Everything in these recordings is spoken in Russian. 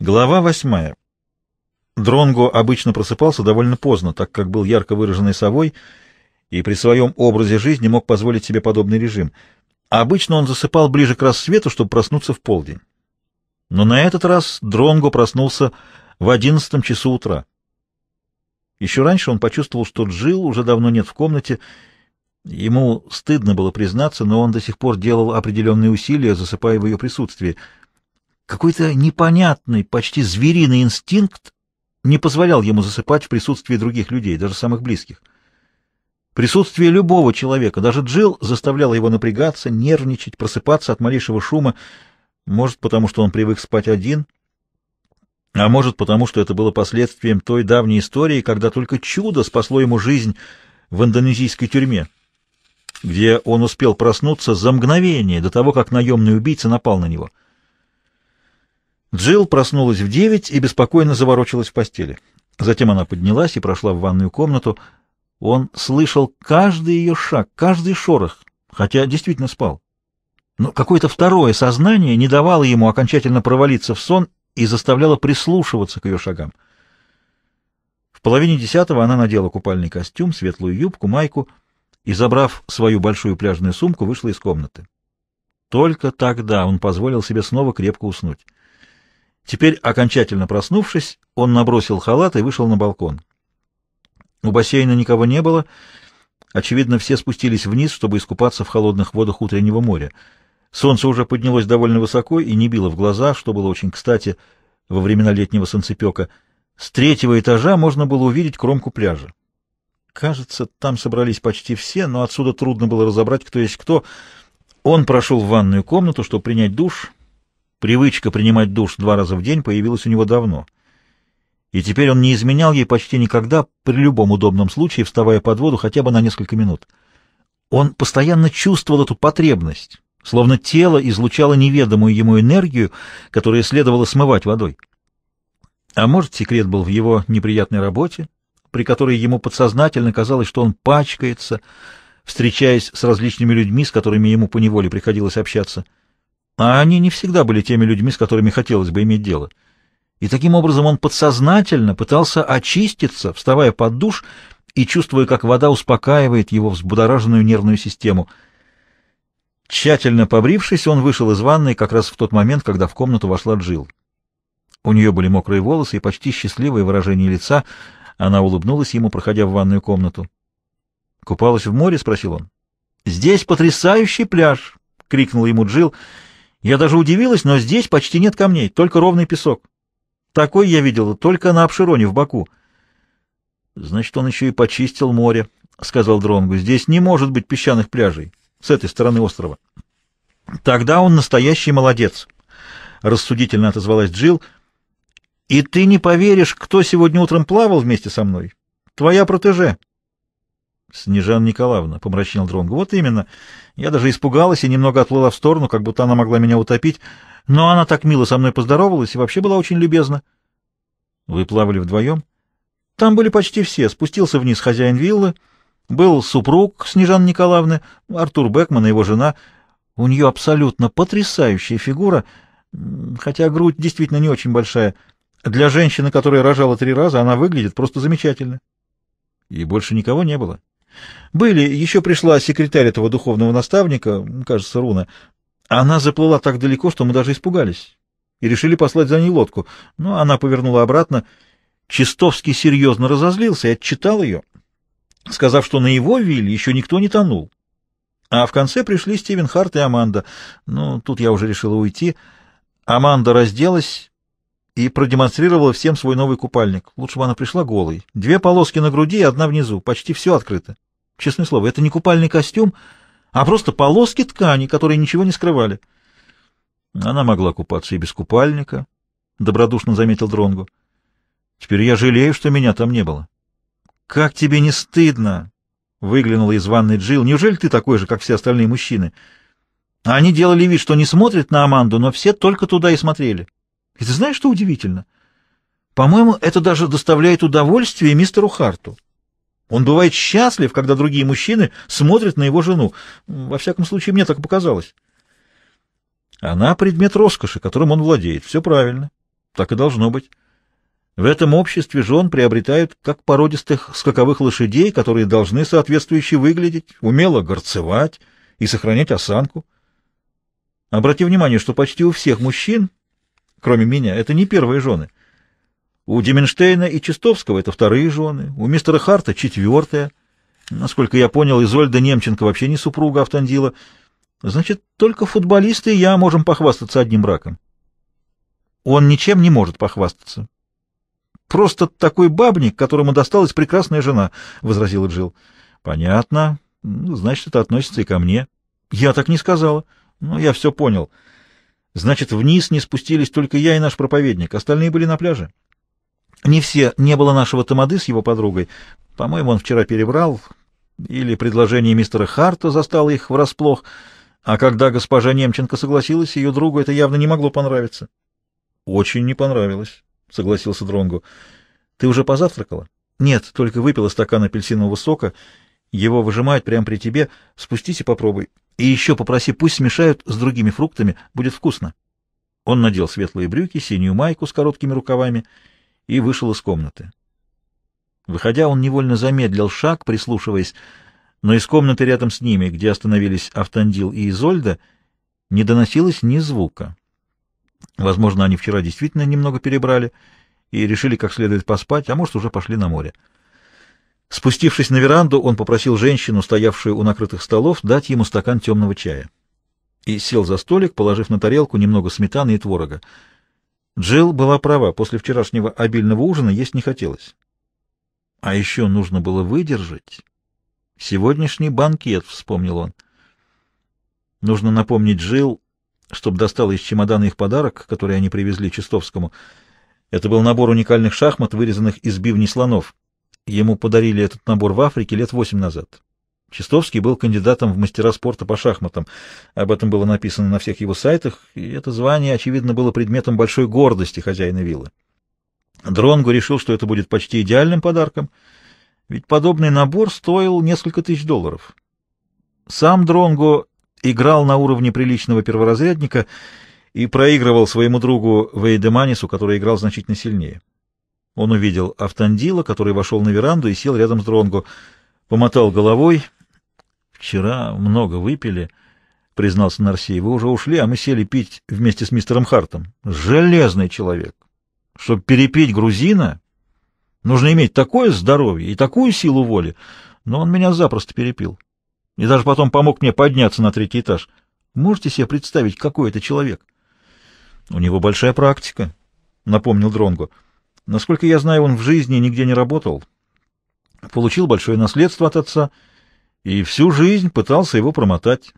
Глава восьмая. Дронго обычно просыпался довольно поздно, так как был ярко выраженной совой и при своем образе жизни мог позволить себе подобный режим. А обычно он засыпал ближе к рассвету, чтобы проснуться в полдень. Но на этот раз Дронго проснулся в одиннадцатом часу утра. Еще раньше он почувствовал, что Джил уже давно нет в комнате. Ему стыдно было признаться, но он до сих пор делал определенные усилия, засыпая в ее присутствии — какой-то непонятный, почти звериный инстинкт не позволял ему засыпать в присутствии других людей, даже самых близких. Присутствие любого человека, даже Джилл, заставляло его напрягаться, нервничать, просыпаться от малейшего шума, может, потому что он привык спать один, а может, потому что это было последствием той давней истории, когда только чудо спасло ему жизнь в индонезийской тюрьме, где он успел проснуться за мгновение до того, как наемный убийца напал на него — Джилл проснулась в девять и беспокойно заворочилась в постели. Затем она поднялась и прошла в ванную комнату. Он слышал каждый ее шаг, каждый шорох, хотя действительно спал. Но какое-то второе сознание не давало ему окончательно провалиться в сон и заставляло прислушиваться к ее шагам. В половине десятого она надела купальный костюм, светлую юбку, майку и, забрав свою большую пляжную сумку, вышла из комнаты. Только тогда он позволил себе снова крепко уснуть. Теперь, окончательно проснувшись, он набросил халат и вышел на балкон. У бассейна никого не было. Очевидно, все спустились вниз, чтобы искупаться в холодных водах утреннего моря. Солнце уже поднялось довольно высоко и не било в глаза, что было очень кстати во времена летнего солнцепека. С третьего этажа можно было увидеть кромку пляжа. Кажется, там собрались почти все, но отсюда трудно было разобрать, кто есть кто. Он прошел в ванную комнату, чтобы принять душ — Привычка принимать душ два раза в день появилась у него давно. И теперь он не изменял ей почти никогда, при любом удобном случае, вставая под воду хотя бы на несколько минут. Он постоянно чувствовал эту потребность, словно тело излучало неведомую ему энергию, которую следовало смывать водой. А может, секрет был в его неприятной работе, при которой ему подсознательно казалось, что он пачкается, встречаясь с различными людьми, с которыми ему поневоле приходилось общаться — а они не всегда были теми людьми, с которыми хотелось бы иметь дело. И таким образом он подсознательно пытался очиститься, вставая под душ и чувствуя, как вода успокаивает его взбудораженную нервную систему. Тщательно побрившись, он вышел из ванной как раз в тот момент, когда в комнату вошла Джилл. У нее были мокрые волосы и почти счастливое выражение лица. Она улыбнулась ему, проходя в ванную комнату. «Купалась в море?» — спросил он. «Здесь потрясающий пляж!» — крикнул ему Джилл. Я даже удивилась, но здесь почти нет камней, только ровный песок. Такой я видела только на Обшироне в Баку. Значит, он еще и почистил море, — сказал Дронгу. Здесь не может быть песчаных пляжей с этой стороны острова. Тогда он настоящий молодец, — рассудительно отозвалась Джил. И ты не поверишь, кто сегодня утром плавал вместе со мной. Твоя протеже. Снежана Николаевна, — помрачнел Дронго. — Вот именно. Я даже испугалась и немного отплыла в сторону, как будто она могла меня утопить. Но она так мило со мной поздоровалась и вообще была очень любезна. — Вы плавали вдвоем? — Там были почти все. Спустился вниз хозяин виллы. Был супруг Снежаны Николаевны, Артур Бекман и его жена. У нее абсолютно потрясающая фигура, хотя грудь действительно не очень большая. Для женщины, которая рожала три раза, она выглядит просто замечательно. И больше никого не было. — были, еще пришла секретарь этого духовного наставника, кажется, Руна. Она заплыла так далеко, что мы даже испугались и решили послать за ней лодку. Но ну, она повернула обратно. Чистовский серьезно разозлился и отчитал ее, сказав, что на его вилле еще никто не тонул. А в конце пришли Стивен Харт и Аманда. Ну, тут я уже решила уйти. Аманда разделась и продемонстрировала всем свой новый купальник. Лучше бы она пришла голой. Две полоски на груди и одна внизу, почти все открыто. Честное слово, это не купальный костюм, а просто полоски ткани, которые ничего не скрывали. Она могла купаться и без купальника, — добродушно заметил Дронгу. Теперь я жалею, что меня там не было. — Как тебе не стыдно? — выглянула из ванной Джилл. — Неужели ты такой же, как все остальные мужчины? Они делали вид, что не смотрят на Аманду, но все только туда и смотрели. — и ты знаешь, что удивительно? По-моему, это даже доставляет удовольствие мистеру Харту. Он бывает счастлив, когда другие мужчины смотрят на его жену. Во всяком случае, мне так показалось. Она предмет роскоши, которым он владеет. Все правильно. Так и должно быть. В этом обществе жен приобретают как породистых скаковых лошадей, которые должны соответствующе выглядеть, умело горцевать и сохранять осанку. Обрати внимание, что почти у всех мужчин кроме меня, это не первые жены. У Деменштейна и Чистовского это вторые жены, у мистера Харта четвертая. Насколько я понял, Изольда Немченко вообще не супруга Автандила. Значит, только футболисты и я можем похвастаться одним браком. Он ничем не может похвастаться. Просто такой бабник, которому досталась прекрасная жена, — возразила Джил. Понятно. Ну, значит, это относится и ко мне. Я так не сказала. Но ну, я все понял. — Значит, вниз не спустились только я и наш проповедник, остальные были на пляже. Не все, не было нашего Тамады с его подругой. По-моему, он вчера перебрал, или предложение мистера Харта застало их врасплох, а когда госпожа Немченко согласилась, ее другу это явно не могло понравиться. — Очень не понравилось, — согласился Дронгу. Ты уже позавтракала? — Нет, только выпила стакан апельсинового сока. Его выжимают прямо при тебе. Спустись и попробуй. И еще попроси, пусть смешают с другими фруктами, будет вкусно. Он надел светлые брюки, синюю майку с короткими рукавами и вышел из комнаты. Выходя, он невольно замедлил шаг, прислушиваясь, но из комнаты рядом с ними, где остановились Автандил и Изольда, не доносилось ни звука. Возможно, они вчера действительно немного перебрали и решили как следует поспать, а может, уже пошли на море. Спустившись на веранду, он попросил женщину, стоявшую у накрытых столов, дать ему стакан темного чая. И сел за столик, положив на тарелку немного сметаны и творога. Джилл была права, после вчерашнего обильного ужина есть не хотелось. А еще нужно было выдержать. Сегодняшний банкет, — вспомнил он. Нужно напомнить Джилл, чтобы достала из чемодана их подарок, который они привезли Чистовскому. Это был набор уникальных шахмат, вырезанных из бивней слонов. Ему подарили этот набор в Африке лет восемь назад. Чистовский был кандидатом в мастера спорта по шахматам. Об этом было написано на всех его сайтах, и это звание, очевидно, было предметом большой гордости хозяина виллы. Дронго решил, что это будет почти идеальным подарком, ведь подобный набор стоил несколько тысяч долларов. Сам Дронго играл на уровне приличного перворазрядника и проигрывал своему другу Вейдеманису, который играл значительно сильнее. Он увидел Автандила, который вошел на веранду и сел рядом с Дронго. Помотал головой. «Вчера много выпили», — признался Нарсей. «Вы уже ушли, а мы сели пить вместе с мистером Хартом. Железный человек! Чтобы перепить грузина, нужно иметь такое здоровье и такую силу воли. Но он меня запросто перепил. И даже потом помог мне подняться на третий этаж. Можете себе представить, какой это человек?» «У него большая практика», — напомнил Дронго. Насколько я знаю, он в жизни нигде не работал. Получил большое наследство от отца и всю жизнь пытался его промотать.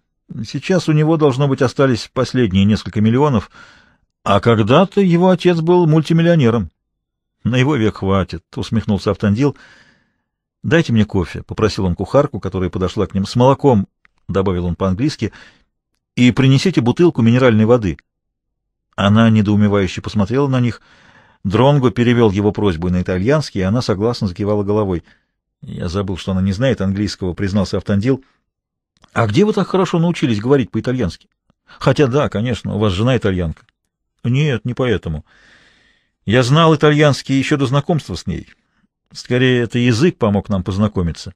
Сейчас у него, должно быть, остались последние несколько миллионов, а когда-то его отец был мультимиллионером. — На его век хватит, — усмехнулся Автандил. — Дайте мне кофе, — попросил он кухарку, которая подошла к ним. — С молоком, — добавил он по-английски, — и принесите бутылку минеральной воды. Она недоумевающе посмотрела на них — Дронго перевел его просьбу на итальянский, и она согласно закивала головой. «Я забыл, что она не знает английского», — признался Автандил. «А где вы так хорошо научились говорить по-итальянски?» «Хотя да, конечно, у вас жена итальянка». «Нет, не поэтому. Я знал итальянский еще до знакомства с ней. Скорее, это язык помог нам познакомиться».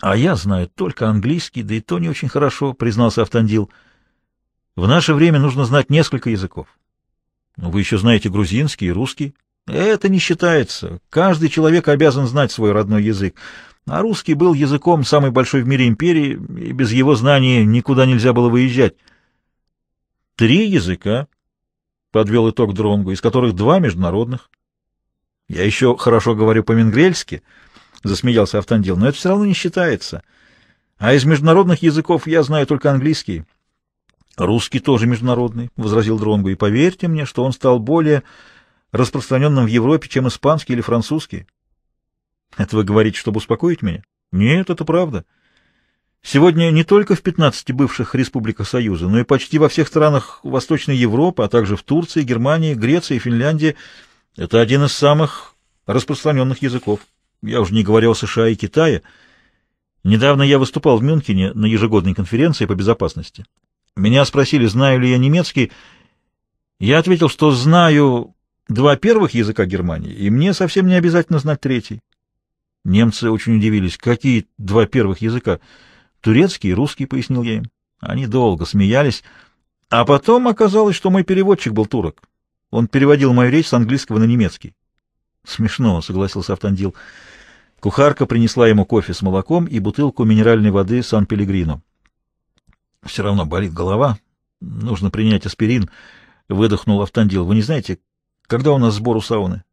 «А я знаю только английский, да и то не очень хорошо», — признался Автандил. «В наше время нужно знать несколько языков. Ну, вы еще знаете грузинский и русский. Это не считается. Каждый человек обязан знать свой родной язык. А русский был языком самой большой в мире империи, и без его знания никуда нельзя было выезжать. Три языка, — подвел итог Дронгу, из которых два международных. Я еще хорошо говорю по-менгрельски, — засмеялся Автандил, — но это все равно не считается. А из международных языков я знаю только английский. «Русский тоже международный», — возразил Дронгу, — «и поверьте мне, что он стал более распространенным в Европе, чем испанский или французский». «Это вы говорите, чтобы успокоить меня?» «Нет, это правда. Сегодня не только в 15 бывших республиках Союза, но и почти во всех странах Восточной Европы, а также в Турции, Германии, Греции и Финляндии это один из самых распространенных языков. Я уже не говорил о США и Китае. Недавно я выступал в Мюнхене на ежегодной конференции по безопасности. Меня спросили, знаю ли я немецкий. Я ответил, что знаю два первых языка Германии, и мне совсем не обязательно знать третий. Немцы очень удивились. Какие два первых языка? Турецкий и русский, пояснил я им. Они долго смеялись. А потом оказалось, что мой переводчик был турок. Он переводил мою речь с английского на немецкий. Смешно, согласился Автандил. Кухарка принесла ему кофе с молоком и бутылку минеральной воды Сан-Пелегрино. Все равно болит голова. Нужно принять аспирин. Выдохнул Автандил. Вы не знаете, когда у нас сбор у сауны?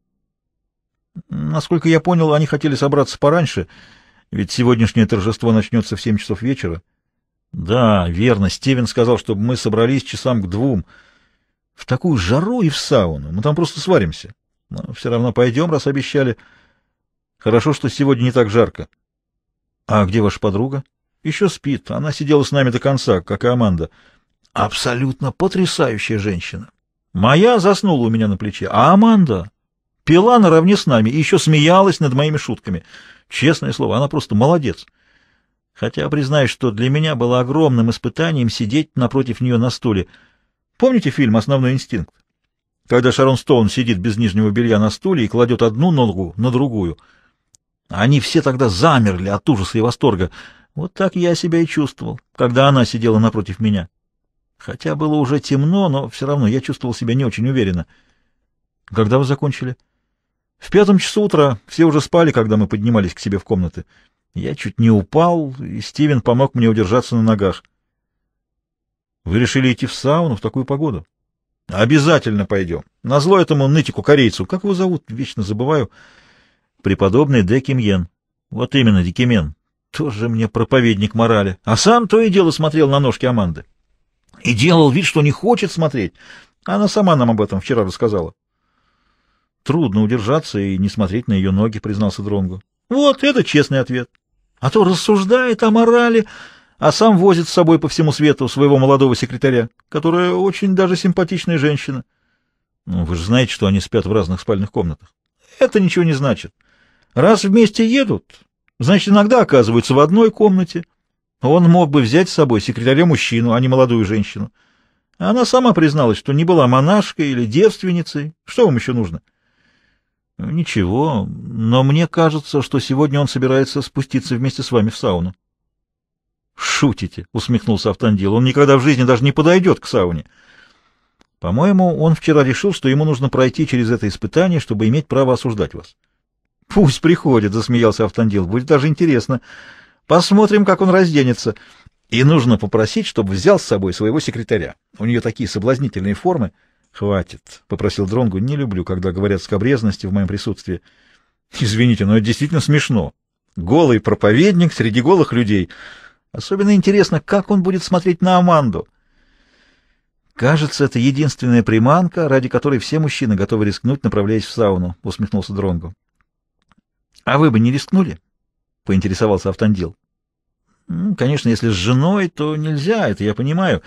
Насколько я понял, они хотели собраться пораньше, ведь сегодняшнее торжество начнется в семь часов вечера. Да, верно. Стивен сказал, чтобы мы собрались часам к двум. В такую жару и в сауну. Мы там просто сваримся. Но все равно пойдем, раз обещали. Хорошо, что сегодня не так жарко. А где ваша подруга? — еще спит. Она сидела с нами до конца, как и Аманда. Абсолютно потрясающая женщина. Моя заснула у меня на плече, а Аманда пила наравне с нами и еще смеялась над моими шутками. Честное слово, она просто молодец. Хотя, признаюсь, что для меня было огромным испытанием сидеть напротив нее на стуле. Помните фильм «Основной инстинкт»? Когда Шарон Стоун сидит без нижнего белья на стуле и кладет одну ногу на другую. Они все тогда замерли от ужаса и восторга. Вот так я себя и чувствовал, когда она сидела напротив меня. Хотя было уже темно, но все равно я чувствовал себя не очень уверенно. Когда вы закончили? В пятом часу утра. Все уже спали, когда мы поднимались к себе в комнаты. Я чуть не упал, и Стивен помог мне удержаться на ногах. Вы решили идти в сауну в такую погоду? Обязательно пойдем. Назло этому нытику-корейцу. Как его зовут? Вечно забываю. Преподобный Декимьен. Вот именно, Декимен. Тоже мне проповедник морали. А сам то и дело смотрел на ножки Аманды. И делал вид, что не хочет смотреть. Она сама нам об этом вчера рассказала. Трудно удержаться и не смотреть на ее ноги, признался Дронгу. Вот это честный ответ. А то рассуждает о морали, а сам возит с собой по всему свету своего молодого секретаря, которая очень даже симпатичная женщина. Ну, вы же знаете, что они спят в разных спальных комнатах. Это ничего не значит. Раз вместе едут, Значит, иногда оказываются в одной комнате. Он мог бы взять с собой секретаря мужчину, а не молодую женщину. Она сама призналась, что не была монашкой или девственницей. Что вам еще нужно? Ничего, но мне кажется, что сегодня он собирается спуститься вместе с вами в сауну. Шутите, усмехнулся Автандил. Он никогда в жизни даже не подойдет к сауне. По-моему, он вчера решил, что ему нужно пройти через это испытание, чтобы иметь право осуждать вас. «Пусть приходит», — засмеялся Автандил. «Будет даже интересно. Посмотрим, как он разденется. И нужно попросить, чтобы взял с собой своего секретаря. У нее такие соблазнительные формы». «Хватит», — попросил Дронгу. «Не люблю, когда говорят скобрезности в моем присутствии». «Извините, но это действительно смешно. Голый проповедник среди голых людей. Особенно интересно, как он будет смотреть на Аманду». «Кажется, это единственная приманка, ради которой все мужчины готовы рискнуть, направляясь в сауну», — усмехнулся Дронгу. — А вы бы не рискнули? — поинтересовался Автандил. — Ну, конечно, если с женой, то нельзя, это я понимаю.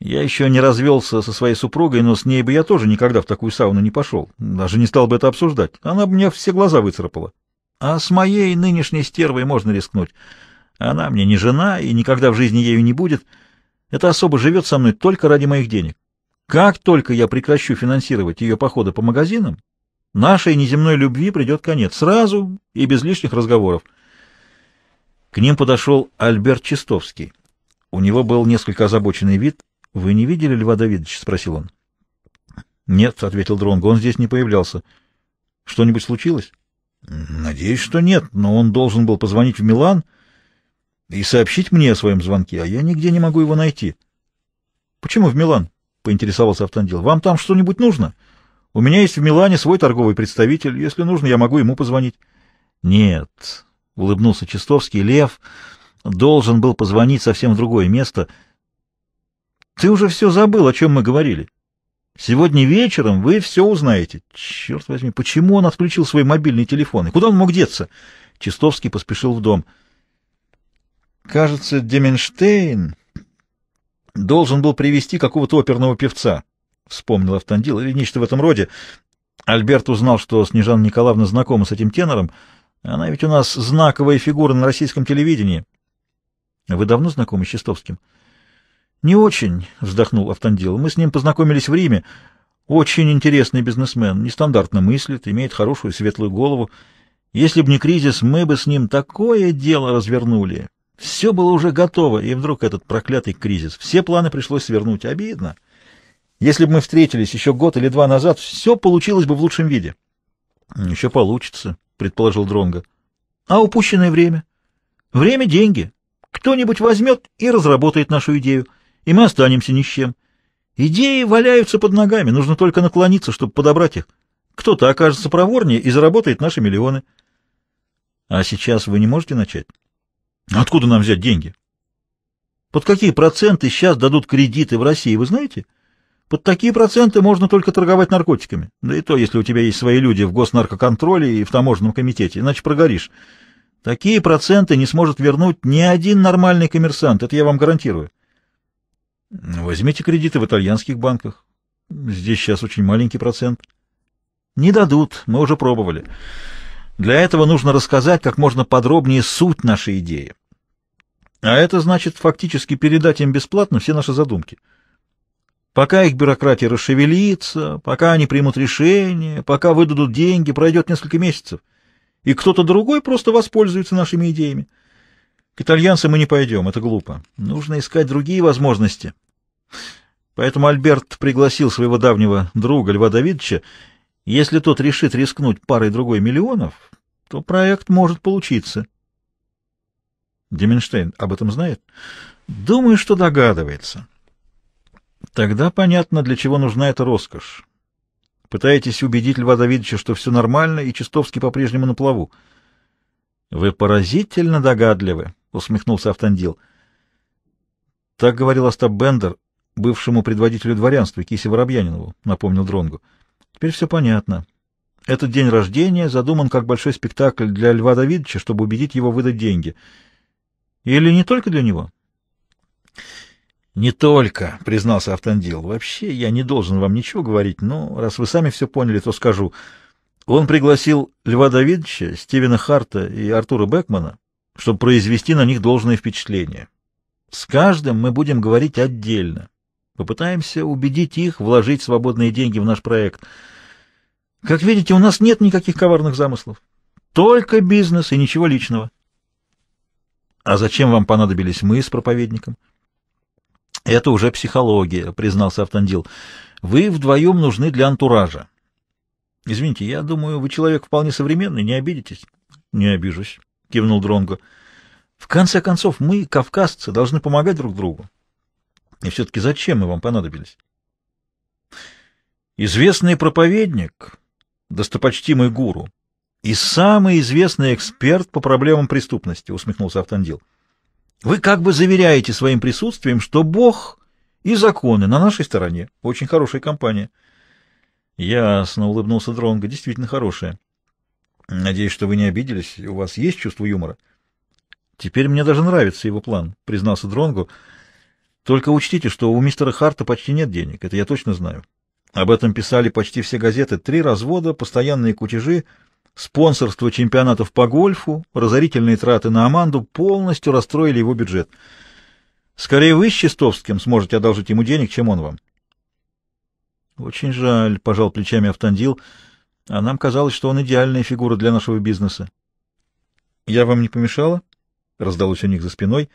Я еще не развелся со своей супругой, но с ней бы я тоже никогда в такую сауну не пошел. Даже не стал бы это обсуждать. Она бы мне все глаза выцарапала. А с моей нынешней стервой можно рискнуть. Она мне не жена и никогда в жизни ею не будет. Эта особа живет со мной только ради моих денег. Как только я прекращу финансировать ее походы по магазинам, Нашей неземной любви придет конец сразу и без лишних разговоров. К ним подошел Альберт Чистовский. У него был несколько озабоченный вид. «Вы не видели Льва Давидовича?» — спросил он. «Нет», — ответил Дронго, — «он здесь не появлялся». «Что-нибудь случилось?» «Надеюсь, что нет, но он должен был позвонить в Милан и сообщить мне о своем звонке, а я нигде не могу его найти». «Почему в Милан?» — поинтересовался Автандил. «Вам там что-нибудь нужно?» У меня есть в Милане свой торговый представитель. Если нужно, я могу ему позвонить. — Нет, — улыбнулся Чистовский, — Лев должен был позвонить совсем в другое место. — Ты уже все забыл, о чем мы говорили. Сегодня вечером вы все узнаете. Черт возьми, почему он отключил свой мобильный телефон? И куда он мог деться? Чистовский поспешил в дом. — Кажется, Деменштейн должен был привести какого-то оперного певца вспомнил Автандил, или нечто в этом роде. Альберт узнал, что Снежана Николаевна знакома с этим тенором. Она ведь у нас знаковая фигура на российском телевидении. — Вы давно знакомы с Чистовским? — Не очень, — вздохнул Автандил. — Мы с ним познакомились в Риме. Очень интересный бизнесмен, нестандартно мыслит, имеет хорошую светлую голову. Если бы не кризис, мы бы с ним такое дело развернули. Все было уже готово, и вдруг этот проклятый кризис. Все планы пришлось свернуть. Обидно. — если бы мы встретились еще год или два назад, все получилось бы в лучшем виде. — Еще получится, — предположил Дронго. — А упущенное время? — Время — деньги. Кто-нибудь возьмет и разработает нашу идею, и мы останемся ни с чем. Идеи валяются под ногами, нужно только наклониться, чтобы подобрать их. Кто-то окажется проворнее и заработает наши миллионы. — А сейчас вы не можете начать? — Откуда нам взять деньги? — Под какие проценты сейчас дадут кредиты в России, вы знаете? — под такие проценты можно только торговать наркотиками. Да и то, если у тебя есть свои люди в госнаркоконтроле и в таможенном комитете, иначе прогоришь. Такие проценты не сможет вернуть ни один нормальный коммерсант, это я вам гарантирую. Ну, возьмите кредиты в итальянских банках. Здесь сейчас очень маленький процент. Не дадут, мы уже пробовали. Для этого нужно рассказать как можно подробнее суть нашей идеи. А это значит фактически передать им бесплатно все наши задумки. Пока их бюрократия расшевелится, пока они примут решение, пока выдадут деньги, пройдет несколько месяцев, и кто-то другой просто воспользуется нашими идеями. К итальянцам мы не пойдем, это глупо. Нужно искать другие возможности. Поэтому Альберт пригласил своего давнего друга Льва Давидовича. Если тот решит рискнуть парой другой миллионов, то проект может получиться. Деменштейн об этом знает? Думаю, что догадывается. Тогда понятно, для чего нужна эта роскошь. Пытаетесь убедить Льва Давидовича, что все нормально, и Чистовский по-прежнему на плаву. — Вы поразительно догадливы, — усмехнулся Автандил. — Так говорил Остап Бендер, бывшему предводителю дворянства Кисе Воробьянинову, — напомнил Дронгу. Теперь все понятно. Этот день рождения задуман как большой спектакль для Льва Давидовича, чтобы убедить его выдать деньги. Или не только для него? — «Не только», — признался Автандил. «Вообще я не должен вам ничего говорить, но раз вы сами все поняли, то скажу. Он пригласил Льва Давидовича, Стивена Харта и Артура Бекмана, чтобы произвести на них должное впечатление. С каждым мы будем говорить отдельно. Попытаемся убедить их вложить свободные деньги в наш проект. Как видите, у нас нет никаких коварных замыслов. Только бизнес и ничего личного». «А зачем вам понадобились мы с проповедником?» Это уже психология, признался Автандил. Вы вдвоем нужны для антуража. Извините, я думаю, вы человек вполне современный, не обидитесь? Не обижусь, кивнул Дронго. В конце концов, мы, кавказцы, должны помогать друг другу. И все-таки зачем мы вам понадобились? Известный проповедник, достопочтимый гуру и самый известный эксперт по проблемам преступности, усмехнулся Автандил. Вы как бы заверяете своим присутствием, что Бог и законы на нашей стороне. Очень хорошая компания. Ясно, улыбнулся Дронго. Действительно хорошая. Надеюсь, что вы не обиделись. У вас есть чувство юмора? Теперь мне даже нравится его план, признался Дронго. Только учтите, что у мистера Харта почти нет денег. Это я точно знаю. Об этом писали почти все газеты. Три развода, постоянные кутежи — Спонсорство чемпионатов по гольфу, разорительные траты на Аманду полностью расстроили его бюджет. Скорее вы с Чистовским сможете одолжить ему денег, чем он вам. Очень жаль, — пожал плечами Автандил, — а нам казалось, что он идеальная фигура для нашего бизнеса. Я вам не помешала? — раздалось у них за спиной.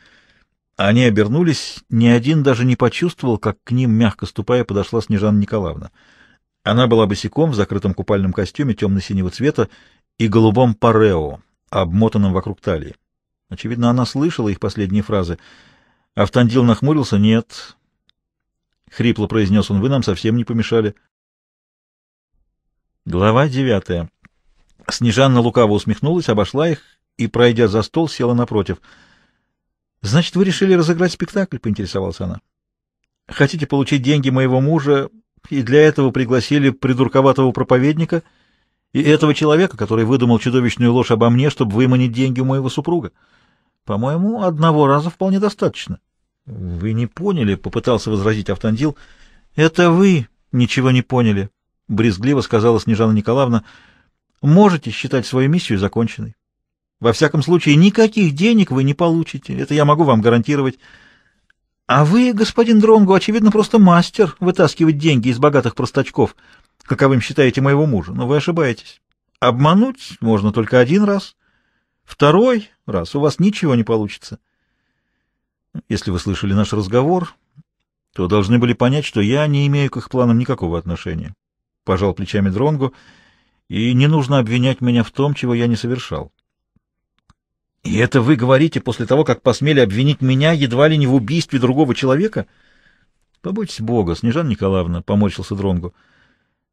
Они обернулись, ни один даже не почувствовал, как к ним, мягко ступая, подошла Снежана Николаевна. — она была босиком в закрытом купальном костюме темно-синего цвета и голубом парео, обмотанном вокруг талии. Очевидно, она слышала их последние фразы. Автандил нахмурился. «Нет». Хрипло произнес он, «Вы нам совсем не помешали». Глава девятая. Снежанна лукаво усмехнулась, обошла их и, пройдя за стол, села напротив. «Значит, вы решили разыграть спектакль?» — поинтересовалась она. «Хотите получить деньги моего мужа и для этого пригласили придурковатого проповедника и этого человека, который выдумал чудовищную ложь обо мне, чтобы выманить деньги у моего супруга. По-моему, одного раза вполне достаточно. — Вы не поняли, — попытался возразить Автандил. — Это вы ничего не поняли, — брезгливо сказала Снежана Николаевна. — Можете считать свою миссию законченной. Во всяком случае, никаких денег вы не получите, это я могу вам гарантировать. А вы, господин Дронгу, очевидно, просто мастер вытаскивать деньги из богатых простачков, каковым считаете моего мужа, но вы ошибаетесь. Обмануть можно только один раз. Второй раз у вас ничего не получится. Если вы слышали наш разговор, то должны были понять, что я не имею к их планам никакого отношения. Пожал плечами Дронгу, и не нужно обвинять меня в том, чего я не совершал. И это вы говорите после того, как посмели обвинить меня едва ли не в убийстве другого человека? Побойтесь Бога, снежан Николаевна, — поморщился Дронгу.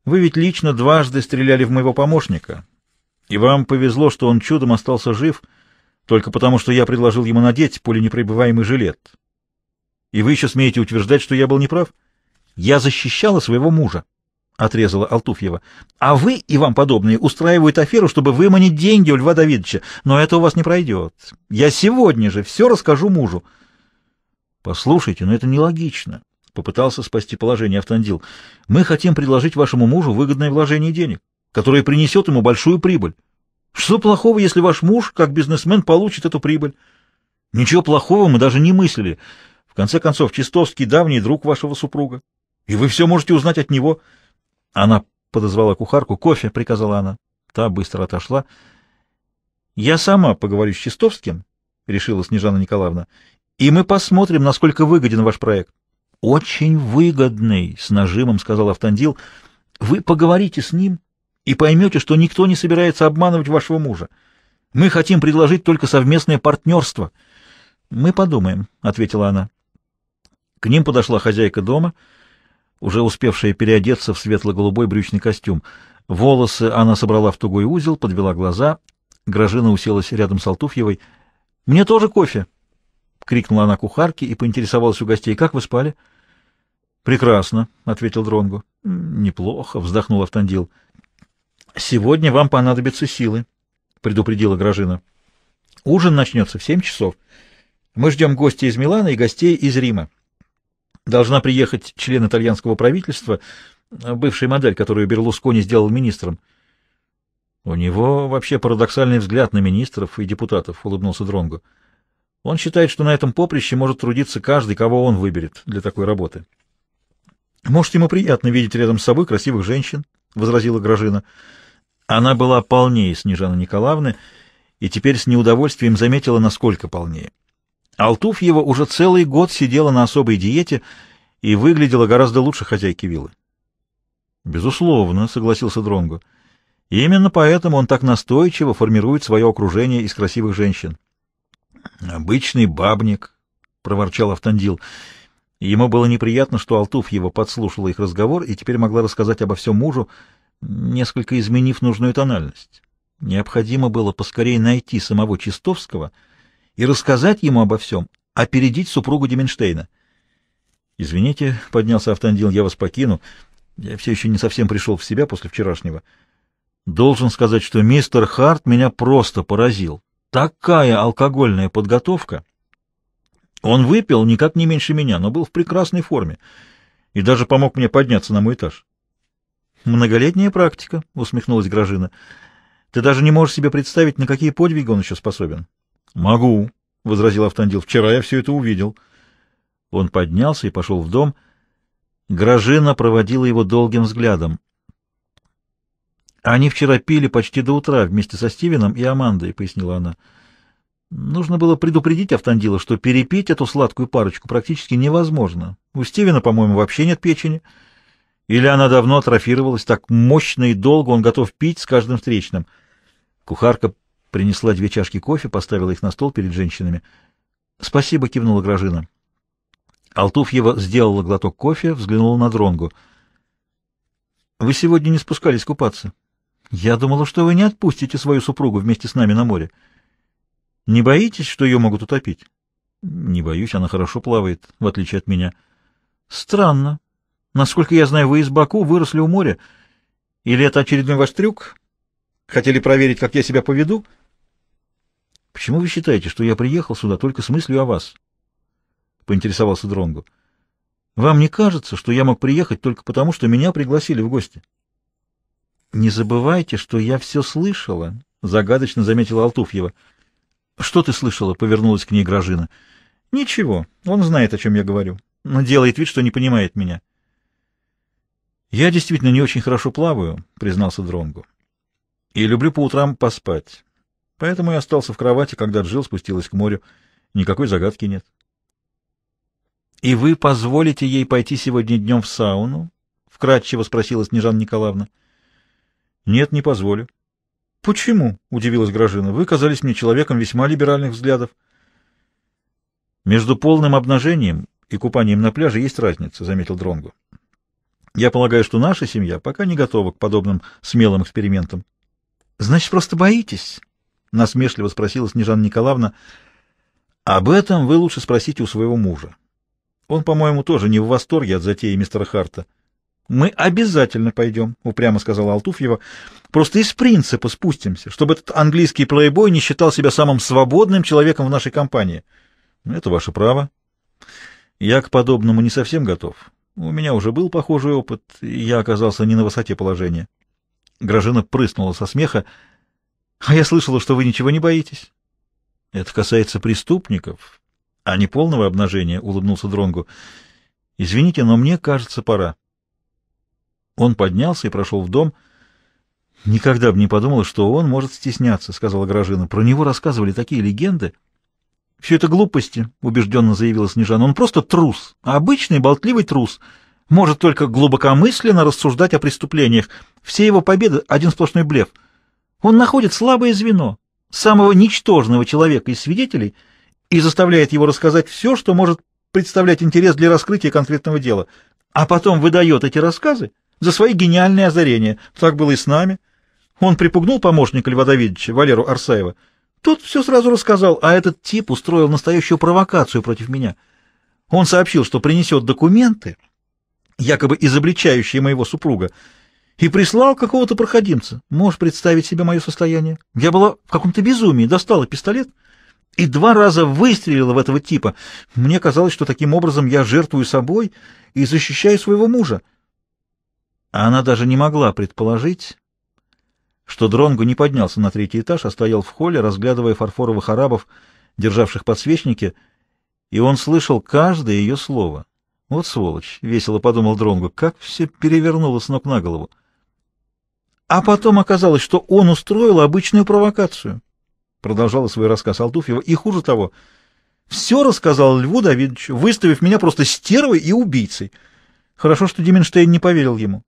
Вы ведь лично дважды стреляли в моего помощника, и вам повезло, что он чудом остался жив только потому, что я предложил ему надеть пуленепробиваемый жилет. И вы еще смеете утверждать, что я был неправ? Я защищала своего мужа. — отрезала Алтуфьева. «А вы и вам подобные устраивают аферу, чтобы выманить деньги у Льва Давидовича. Но это у вас не пройдет. Я сегодня же все расскажу мужу». «Послушайте, но это нелогично», — попытался спасти положение Автандил. «Мы хотим предложить вашему мужу выгодное вложение денег, которое принесет ему большую прибыль. Что плохого, если ваш муж, как бизнесмен, получит эту прибыль? Ничего плохого мы даже не мыслили. В конце концов, Чистовский давний друг вашего супруга, и вы все можете узнать от него». Она подозвала кухарку. «Кофе!» — приказала она. Та быстро отошла. «Я сама поговорю с Чистовским», — решила Снежана Николаевна, — «и мы посмотрим, насколько выгоден ваш проект». «Очень выгодный», — с нажимом сказал Автандил. «Вы поговорите с ним и поймете, что никто не собирается обманывать вашего мужа. Мы хотим предложить только совместное партнерство». «Мы подумаем», — ответила она. К ним подошла хозяйка дома — уже успевшая переодеться в светло-голубой брючный костюм. Волосы она собрала в тугой узел, подвела глаза. Гражина уселась рядом с Алтуфьевой. «Мне тоже кофе!» — крикнула она кухарке и поинтересовалась у гостей. «Как вы спали?» «Прекрасно», — ответил Дронгу. «Неплохо», — вздохнул Автандил. «Сегодня вам понадобятся силы», — предупредила Гражина. «Ужин начнется в семь часов. Мы ждем гостей из Милана и гостей из Рима. Должна приехать член итальянского правительства, э, бывшая модель, которую Берлускони сделал министром. У него вообще парадоксальный взгляд на министров и депутатов, улыбнулся Дронгу. Он считает, что на этом поприще может трудиться каждый, кого он выберет для такой работы. Может, ему приятно видеть рядом с собой красивых женщин, возразила Гражина. Она была полнее Снежаны Николаевны и теперь с неудовольствием заметила, насколько полнее. Алтуфьева уже целый год сидела на особой диете и выглядела гораздо лучше хозяйки виллы. «Безусловно», — согласился Дронго. «Именно поэтому он так настойчиво формирует свое окружение из красивых женщин». «Обычный бабник», — проворчал Автандил. Ему было неприятно, что Алтуфьева подслушала их разговор и теперь могла рассказать обо всем мужу, несколько изменив нужную тональность. Необходимо было поскорее найти самого Чистовского — и рассказать ему обо всем, опередить супругу Деменштейна. «Извините», — поднялся Автандил, — «я вас покину. Я все еще не совсем пришел в себя после вчерашнего. Должен сказать, что мистер Харт меня просто поразил. Такая алкогольная подготовка!» Он выпил никак не меньше меня, но был в прекрасной форме и даже помог мне подняться на мой этаж. «Многолетняя практика», — усмехнулась Гражина. «Ты даже не можешь себе представить, на какие подвиги он еще способен. «Могу», — возразил Автандил. «Вчера я все это увидел». Он поднялся и пошел в дом. Гражина проводила его долгим взглядом. «Они вчера пили почти до утра вместе со Стивеном и Амандой», — пояснила она. «Нужно было предупредить Автандила, что перепить эту сладкую парочку практически невозможно. У Стивена, по-моему, вообще нет печени. Или она давно атрофировалась, так мощно и долго он готов пить с каждым встречным». Кухарка принесла две чашки кофе, поставила их на стол перед женщинами. «Спасибо», — кивнула Гражина. Алтуфьева сделала глоток кофе, взглянула на Дронгу. «Вы сегодня не спускались купаться?» «Я думала, что вы не отпустите свою супругу вместе с нами на море. Не боитесь, что ее могут утопить?» «Не боюсь, она хорошо плавает, в отличие от меня». «Странно. Насколько я знаю, вы из Баку, выросли у моря. Или это очередной ваш трюк? Хотели проверить, как я себя поведу?» Почему вы считаете, что я приехал сюда только с мыслью о вас? — поинтересовался Дронгу. Вам не кажется, что я мог приехать только потому, что меня пригласили в гости? — Не забывайте, что я все слышала, — загадочно заметила Алтуфьева. — Что ты слышала? — повернулась к ней Гражина. — Ничего, он знает, о чем я говорю, но делает вид, что не понимает меня. — Я действительно не очень хорошо плаваю, — признался Дронгу. и люблю по утрам поспать. Поэтому я остался в кровати, когда Джил спустилась к морю. Никакой загадки нет. — И вы позволите ей пойти сегодня днем в сауну? — вкратчиво спросила Снежана Николаевна. — Нет, не позволю. — Почему? — удивилась Гражина. — Вы казались мне человеком весьма либеральных взглядов. — Между полным обнажением и купанием на пляже есть разница, — заметил Дронгу. Я полагаю, что наша семья пока не готова к подобным смелым экспериментам. — Значит, просто боитесь? — насмешливо спросила Снежана Николаевна. — Об этом вы лучше спросите у своего мужа. Он, по-моему, тоже не в восторге от затеи мистера Харта. — Мы обязательно пойдем, — упрямо сказала Алтуфьева. — Просто из принципа спустимся, чтобы этот английский плейбой не считал себя самым свободным человеком в нашей компании. — Это ваше право. Я к подобному не совсем готов. У меня уже был похожий опыт, и я оказался не на высоте положения. Гражина прыснула со смеха. А я слышала, что вы ничего не боитесь. Это касается преступников, а не полного обнажения, — улыбнулся Дронгу. Извините, но мне кажется, пора. Он поднялся и прошел в дом. Никогда бы не подумал, что он может стесняться, — сказала Гражина. Про него рассказывали такие легенды. Все это глупости, — убежденно заявила Снежана. Он просто трус, обычный болтливый трус. Может только глубокомысленно рассуждать о преступлениях. Все его победы — один сплошной блеф. — он находит слабое звено, самого ничтожного человека из свидетелей, и заставляет его рассказать все, что может представлять интерес для раскрытия конкретного дела, а потом выдает эти рассказы за свои гениальные озарения. Так было и с нами. Он припугнул помощника Льва Давидовича, Валеру Арсаева. Тот все сразу рассказал, а этот тип устроил настоящую провокацию против меня. Он сообщил, что принесет документы, якобы изобличающие моего супруга, и прислал какого-то проходимца. Можешь представить себе мое состояние? Я была в каком-то безумии, достала пистолет и два раза выстрелила в этого типа. Мне казалось, что таким образом я жертвую собой и защищаю своего мужа. Она даже не могла предположить, что Дронгу не поднялся на третий этаж, а стоял в холле, разглядывая фарфоровых арабов, державших подсвечники, и он слышал каждое ее слово. «Вот сволочь!» — весело подумал Дронгу, «Как все перевернуло с ног на голову!» А потом оказалось, что он устроил обычную провокацию. Продолжала свой рассказ Алтуфьева. И хуже того, все рассказал Льву Давидовичу, выставив меня просто стервой и убийцей. Хорошо, что Деменштейн не поверил ему.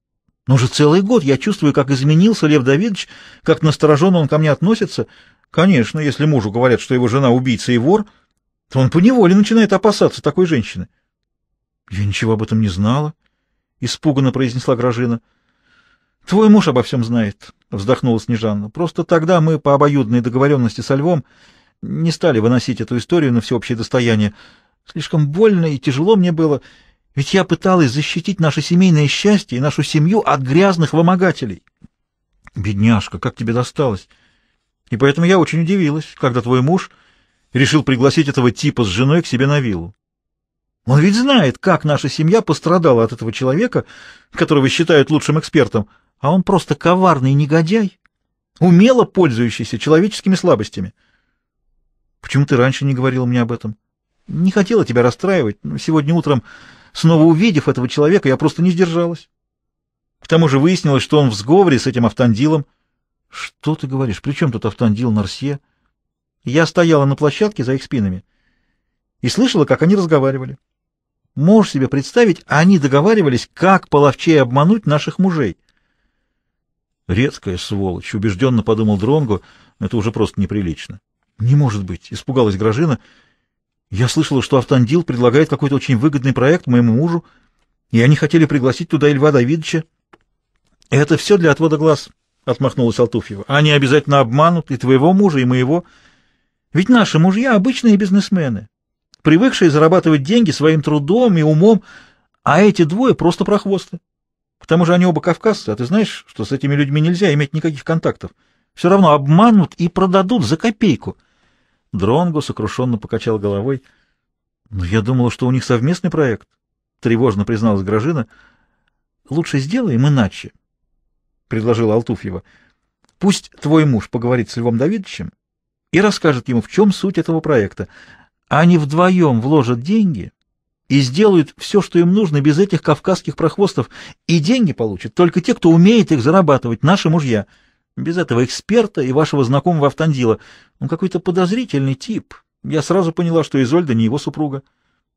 Но уже целый год я чувствую, как изменился Лев Давидович, как настороженно он ко мне относится. Конечно, если мужу говорят, что его жена убийца и вор, то он поневоле начинает опасаться такой женщины. — Я ничего об этом не знала, — испуганно произнесла Гражина. — «Твой муж обо всем знает», — вздохнула Снежанна. «Просто тогда мы по обоюдной договоренности со Львом не стали выносить эту историю на всеобщее достояние. Слишком больно и тяжело мне было, ведь я пыталась защитить наше семейное счастье и нашу семью от грязных вымогателей». «Бедняжка, как тебе досталось?» «И поэтому я очень удивилась, когда твой муж решил пригласить этого типа с женой к себе на виллу. Он ведь знает, как наша семья пострадала от этого человека, которого считают лучшим экспертом» а он просто коварный негодяй, умело пользующийся человеческими слабостями. Почему ты раньше не говорил мне об этом? Не хотела тебя расстраивать, но сегодня утром, снова увидев этого человека, я просто не сдержалась. К тому же выяснилось, что он в сговоре с этим автандилом. Что ты говоришь? При чем тут автандил Нарсье? Я стояла на площадке за их спинами и слышала, как они разговаривали. Можешь себе представить, они договаривались, как половчей обмануть наших мужей. Редкая сволочь, убежденно подумал Дронгу, это уже просто неприлично. Не может быть, испугалась Гражина. Я слышала, что Автандил предлагает какой-то очень выгодный проект моему мужу, и они хотели пригласить туда Ильва Давидовича. Это все для отвода глаз, отмахнулась Алтуфьева. Они обязательно обманут и твоего мужа, и моего. Ведь наши мужья обычные бизнесмены, привыкшие зарабатывать деньги своим трудом и умом, а эти двое просто прохвосты. К тому же они оба кавказцы, а ты знаешь, что с этими людьми нельзя иметь никаких контактов. Все равно обманут и продадут за копейку. Дронго сокрушенно покачал головой. «Но «Ну, я думал, что у них совместный проект», — тревожно призналась Гражина. «Лучше сделаем иначе», — предложила Алтуфьева. «Пусть твой муж поговорит с Львом Давидовичем и расскажет ему, в чем суть этого проекта. Они вдвоем вложат деньги, и сделают все, что им нужно, без этих кавказских прохвостов, и деньги получат только те, кто умеет их зарабатывать, наши мужья. Без этого эксперта и вашего знакомого Автандила. Он какой-то подозрительный тип. Я сразу поняла, что Изольда не его супруга.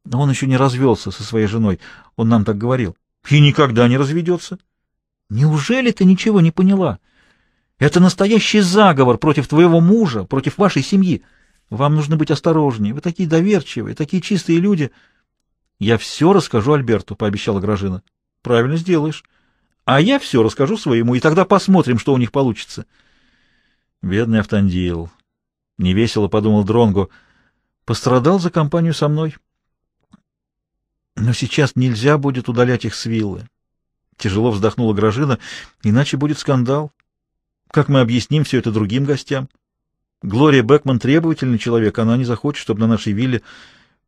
Но он еще не развелся со своей женой, он нам так говорил. И никогда не разведется. Неужели ты ничего не поняла? Это настоящий заговор против твоего мужа, против вашей семьи. Вам нужно быть осторожнее. Вы такие доверчивые, такие чистые люди — «Я все расскажу Альберту», — пообещала Гражина. «Правильно сделаешь. А я все расскажу своему, и тогда посмотрим, что у них получится». Бедный Автандил. Невесело подумал Дронгу. Пострадал за компанию со мной. Но сейчас нельзя будет удалять их с виллы. Тяжело вздохнула Гражина, иначе будет скандал. Как мы объясним все это другим гостям? Глория Бекман требовательный человек, она не захочет, чтобы на нашей вилле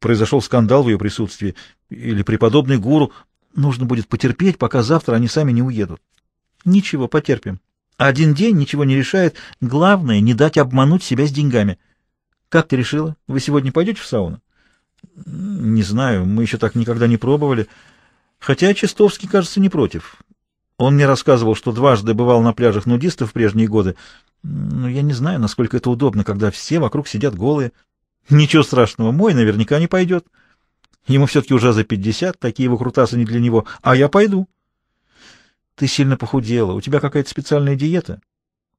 Произошел скандал в ее присутствии. Или преподобный гуру. Нужно будет потерпеть, пока завтра они сами не уедут. Ничего, потерпим. Один день ничего не решает. Главное, не дать обмануть себя с деньгами. Как ты решила? Вы сегодня пойдете в сауну? Не знаю, мы еще так никогда не пробовали. Хотя Чистовский, кажется, не против. Он мне рассказывал, что дважды бывал на пляжах нудистов в прежние годы. Но ну, я не знаю, насколько это удобно, когда все вокруг сидят голые. Ничего страшного, мой наверняка не пойдет. Ему все-таки уже за пятьдесят, такие выкрутасы не для него. А я пойду. Ты сильно похудела, у тебя какая-то специальная диета,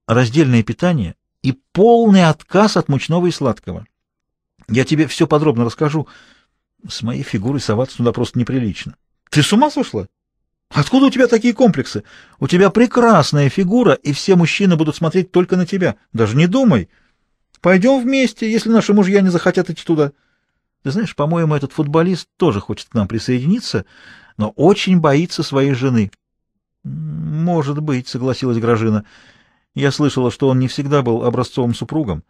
раздельное питание и полный отказ от мучного и сладкого. Я тебе все подробно расскажу. С моей фигурой соваться туда просто неприлично. Ты с ума сошла? Откуда у тебя такие комплексы? У тебя прекрасная фигура, и все мужчины будут смотреть только на тебя. Даже не думай. Пойдем вместе, если наши мужья не захотят идти туда. Ты знаешь, по-моему, этот футболист тоже хочет к нам присоединиться, но очень боится своей жены. Может быть, согласилась Гражина. Я слышала, что он не всегда был образцовым супругом.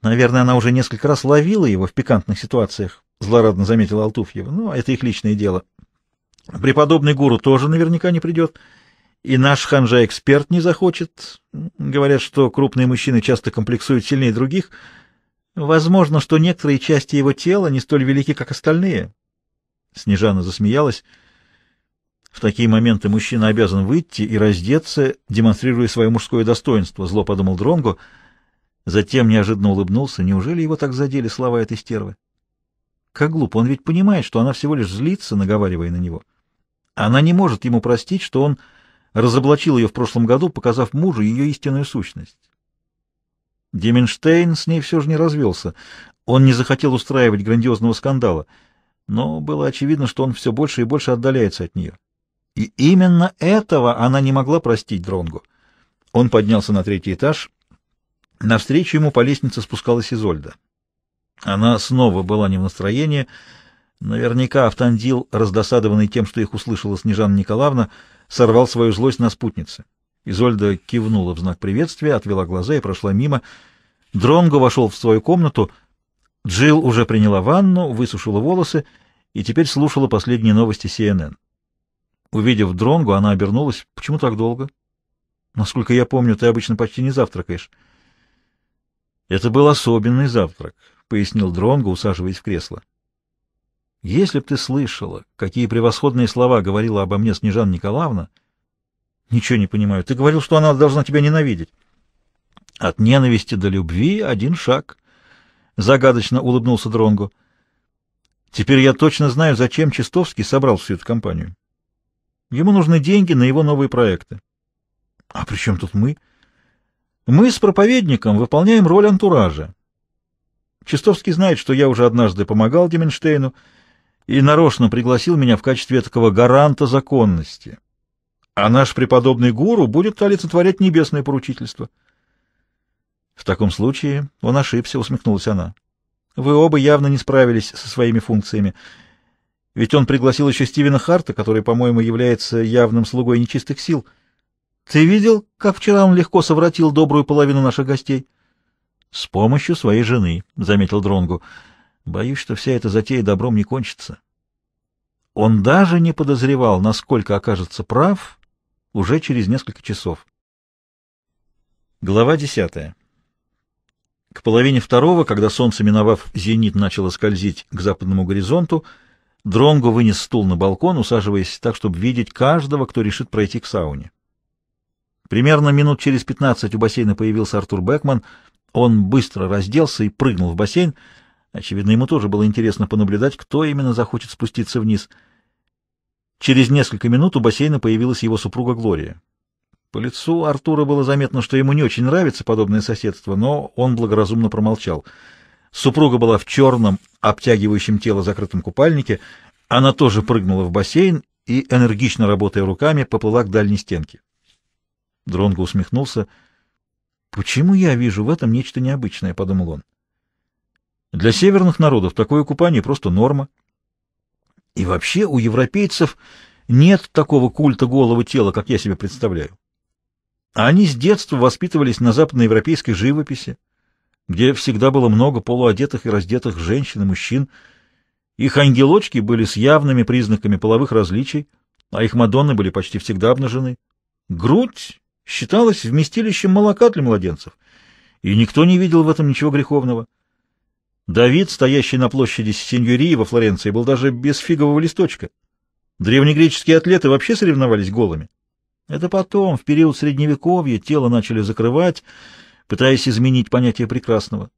Наверное, она уже несколько раз ловила его в пикантных ситуациях, злорадно заметила Алтуфьева. Но ну, это их личное дело. Преподобный гуру тоже наверняка не придет. И наш ханжа-эксперт не захочет. Говорят, что крупные мужчины часто комплексуют сильнее других. Возможно, что некоторые части его тела не столь велики, как остальные. Снежана засмеялась. В такие моменты мужчина обязан выйти и раздеться, демонстрируя свое мужское достоинство, зло подумал Дронгу. Затем неожиданно улыбнулся. Неужели его так задели слова этой стервы? Как глупо, он ведь понимает, что она всего лишь злится, наговаривая на него. Она не может ему простить, что он разоблачил ее в прошлом году, показав мужу ее истинную сущность. Деменштейн с ней все же не развелся. Он не захотел устраивать грандиозного скандала, но было очевидно, что он все больше и больше отдаляется от нее. И именно этого она не могла простить Дронгу. Он поднялся на третий этаж. Навстречу ему по лестнице спускалась Изольда. Она снова была не в настроении. Наверняка Автандил, раздосадованный тем, что их услышала Снежана Николаевна, — сорвал свою злость на спутнице. Изольда кивнула в знак приветствия, отвела глаза и прошла мимо. Дронго вошел в свою комнату. Джилл уже приняла ванну, высушила волосы и теперь слушала последние новости CNN. Увидев Дронго, она обернулась. «Почему так долго?» «Насколько я помню, ты обычно почти не завтракаешь». «Это был особенный завтрак», — пояснил Дронго, усаживаясь в кресло. Если б ты слышала, какие превосходные слова говорила обо мне Снежана Николаевна... Ничего не понимаю. Ты говорил, что она должна тебя ненавидеть. От ненависти до любви один шаг. Загадочно улыбнулся Дронгу. Теперь я точно знаю, зачем Чистовский собрал всю эту компанию. Ему нужны деньги на его новые проекты. А при чем тут мы? Мы с проповедником выполняем роль антуража. Чистовский знает, что я уже однажды помогал Деменштейну, и нарочно пригласил меня в качестве такого гаранта законности. А наш преподобный гуру будет олицетворять небесное поручительство. В таком случае он ошибся, усмехнулась она. Вы оба явно не справились со своими функциями. Ведь он пригласил еще Стивена Харта, который, по-моему, является явным слугой нечистых сил. Ты видел, как вчера он легко совратил добрую половину наших гостей? — С помощью своей жены, — заметил Дронгу. Боюсь, что вся эта затея добром не кончится. Он даже не подозревал, насколько окажется прав уже через несколько часов. Глава десятая. К половине второго, когда солнце, миновав зенит, начало скользить к западному горизонту, Дронго вынес стул на балкон, усаживаясь так, чтобы видеть каждого, кто решит пройти к сауне. Примерно минут через пятнадцать у бассейна появился Артур Бекман. Он быстро разделся и прыгнул в бассейн, Очевидно, ему тоже было интересно понаблюдать, кто именно захочет спуститься вниз. Через несколько минут у бассейна появилась его супруга Глория. По лицу Артура было заметно, что ему не очень нравится подобное соседство, но он благоразумно промолчал. Супруга была в черном, обтягивающем тело закрытом купальнике. Она тоже прыгнула в бассейн и, энергично работая руками, поплыла к дальней стенке. Дронго усмехнулся. «Почему я вижу в этом нечто необычное?» — подумал он. Для северных народов такое купание просто норма. И вообще у европейцев нет такого культа голого тела, как я себе представляю. А они с детства воспитывались на западноевропейской живописи, где всегда было много полуодетых и раздетых женщин и мужчин. Их ангелочки были с явными признаками половых различий, а их мадонны были почти всегда обнажены. Грудь считалась вместилищем молока для младенцев, и никто не видел в этом ничего греховного. Давид, стоящий на площади Синьории во Флоренции, был даже без фигового листочка. Древнегреческие атлеты вообще соревновались голыми. Это потом, в период Средневековья, тело начали закрывать, пытаясь изменить понятие прекрасного.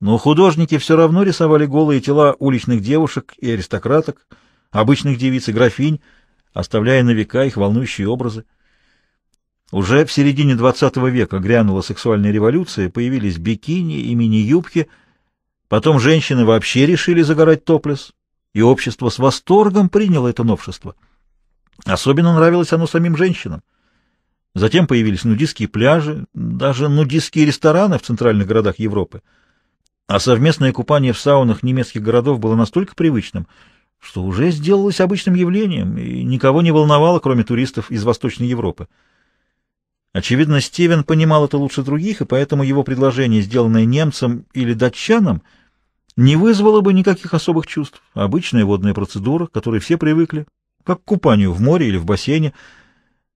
Но художники все равно рисовали голые тела уличных девушек и аристократок, обычных девиц и графинь, оставляя на века их волнующие образы. Уже в середине XX века грянула сексуальная революция, появились бикини и мини-юбки — Потом женщины вообще решили загорать топлес, и общество с восторгом приняло это новшество. Особенно нравилось оно самим женщинам. Затем появились нудистские пляжи, даже нудистские рестораны в центральных городах Европы. А совместное купание в саунах немецких городов было настолько привычным, что уже сделалось обычным явлением и никого не волновало, кроме туристов из Восточной Европы. Очевидно, Стивен понимал это лучше других, и поэтому его предложение, сделанное немцем или датчаном, — не вызвало бы никаких особых чувств. Обычная водная процедура, к которой все привыкли, как к купанию в море или в бассейне.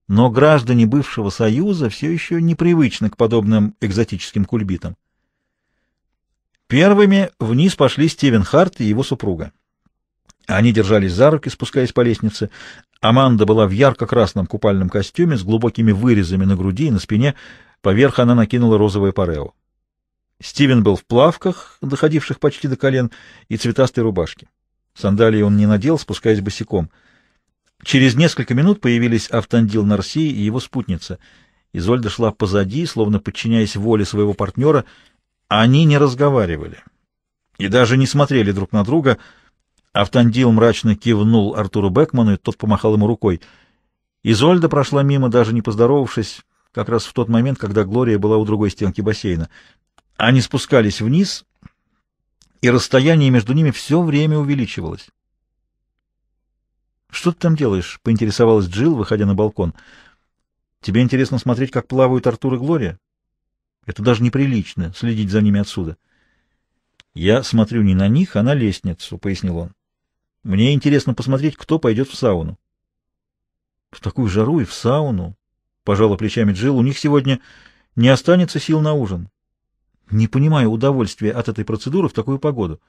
Но граждане бывшего Союза все еще непривычны к подобным экзотическим кульбитам. Первыми вниз пошли Стивен Харт и его супруга. Они держались за руки, спускаясь по лестнице. Аманда была в ярко-красном купальном костюме с глубокими вырезами на груди и на спине. Поверх она накинула розовое парео. Стивен был в плавках, доходивших почти до колен, и цветастой рубашке. Сандалии он не надел, спускаясь босиком. Через несколько минут появились Автандил Нарси и его спутница. Изольда шла позади, словно подчиняясь воле своего партнера. Они не разговаривали и даже не смотрели друг на друга. Автандил мрачно кивнул Артуру Бекману, и тот помахал ему рукой. Изольда прошла мимо, даже не поздоровавшись, как раз в тот момент, когда Глория была у другой стенки бассейна. Они спускались вниз, и расстояние между ними все время увеличивалось. «Что ты там делаешь?» — поинтересовалась Джилл, выходя на балкон. «Тебе интересно смотреть, как плавают Артур и Глория? Это даже неприлично, следить за ними отсюда». «Я смотрю не на них, а на лестницу», — пояснил он. «Мне интересно посмотреть, кто пойдет в сауну». «В такую жару и в сауну?» — пожала плечами Джилл. «У них сегодня не останется сил на ужин». Не понимаю удовольствия от этой процедуры в такую погоду.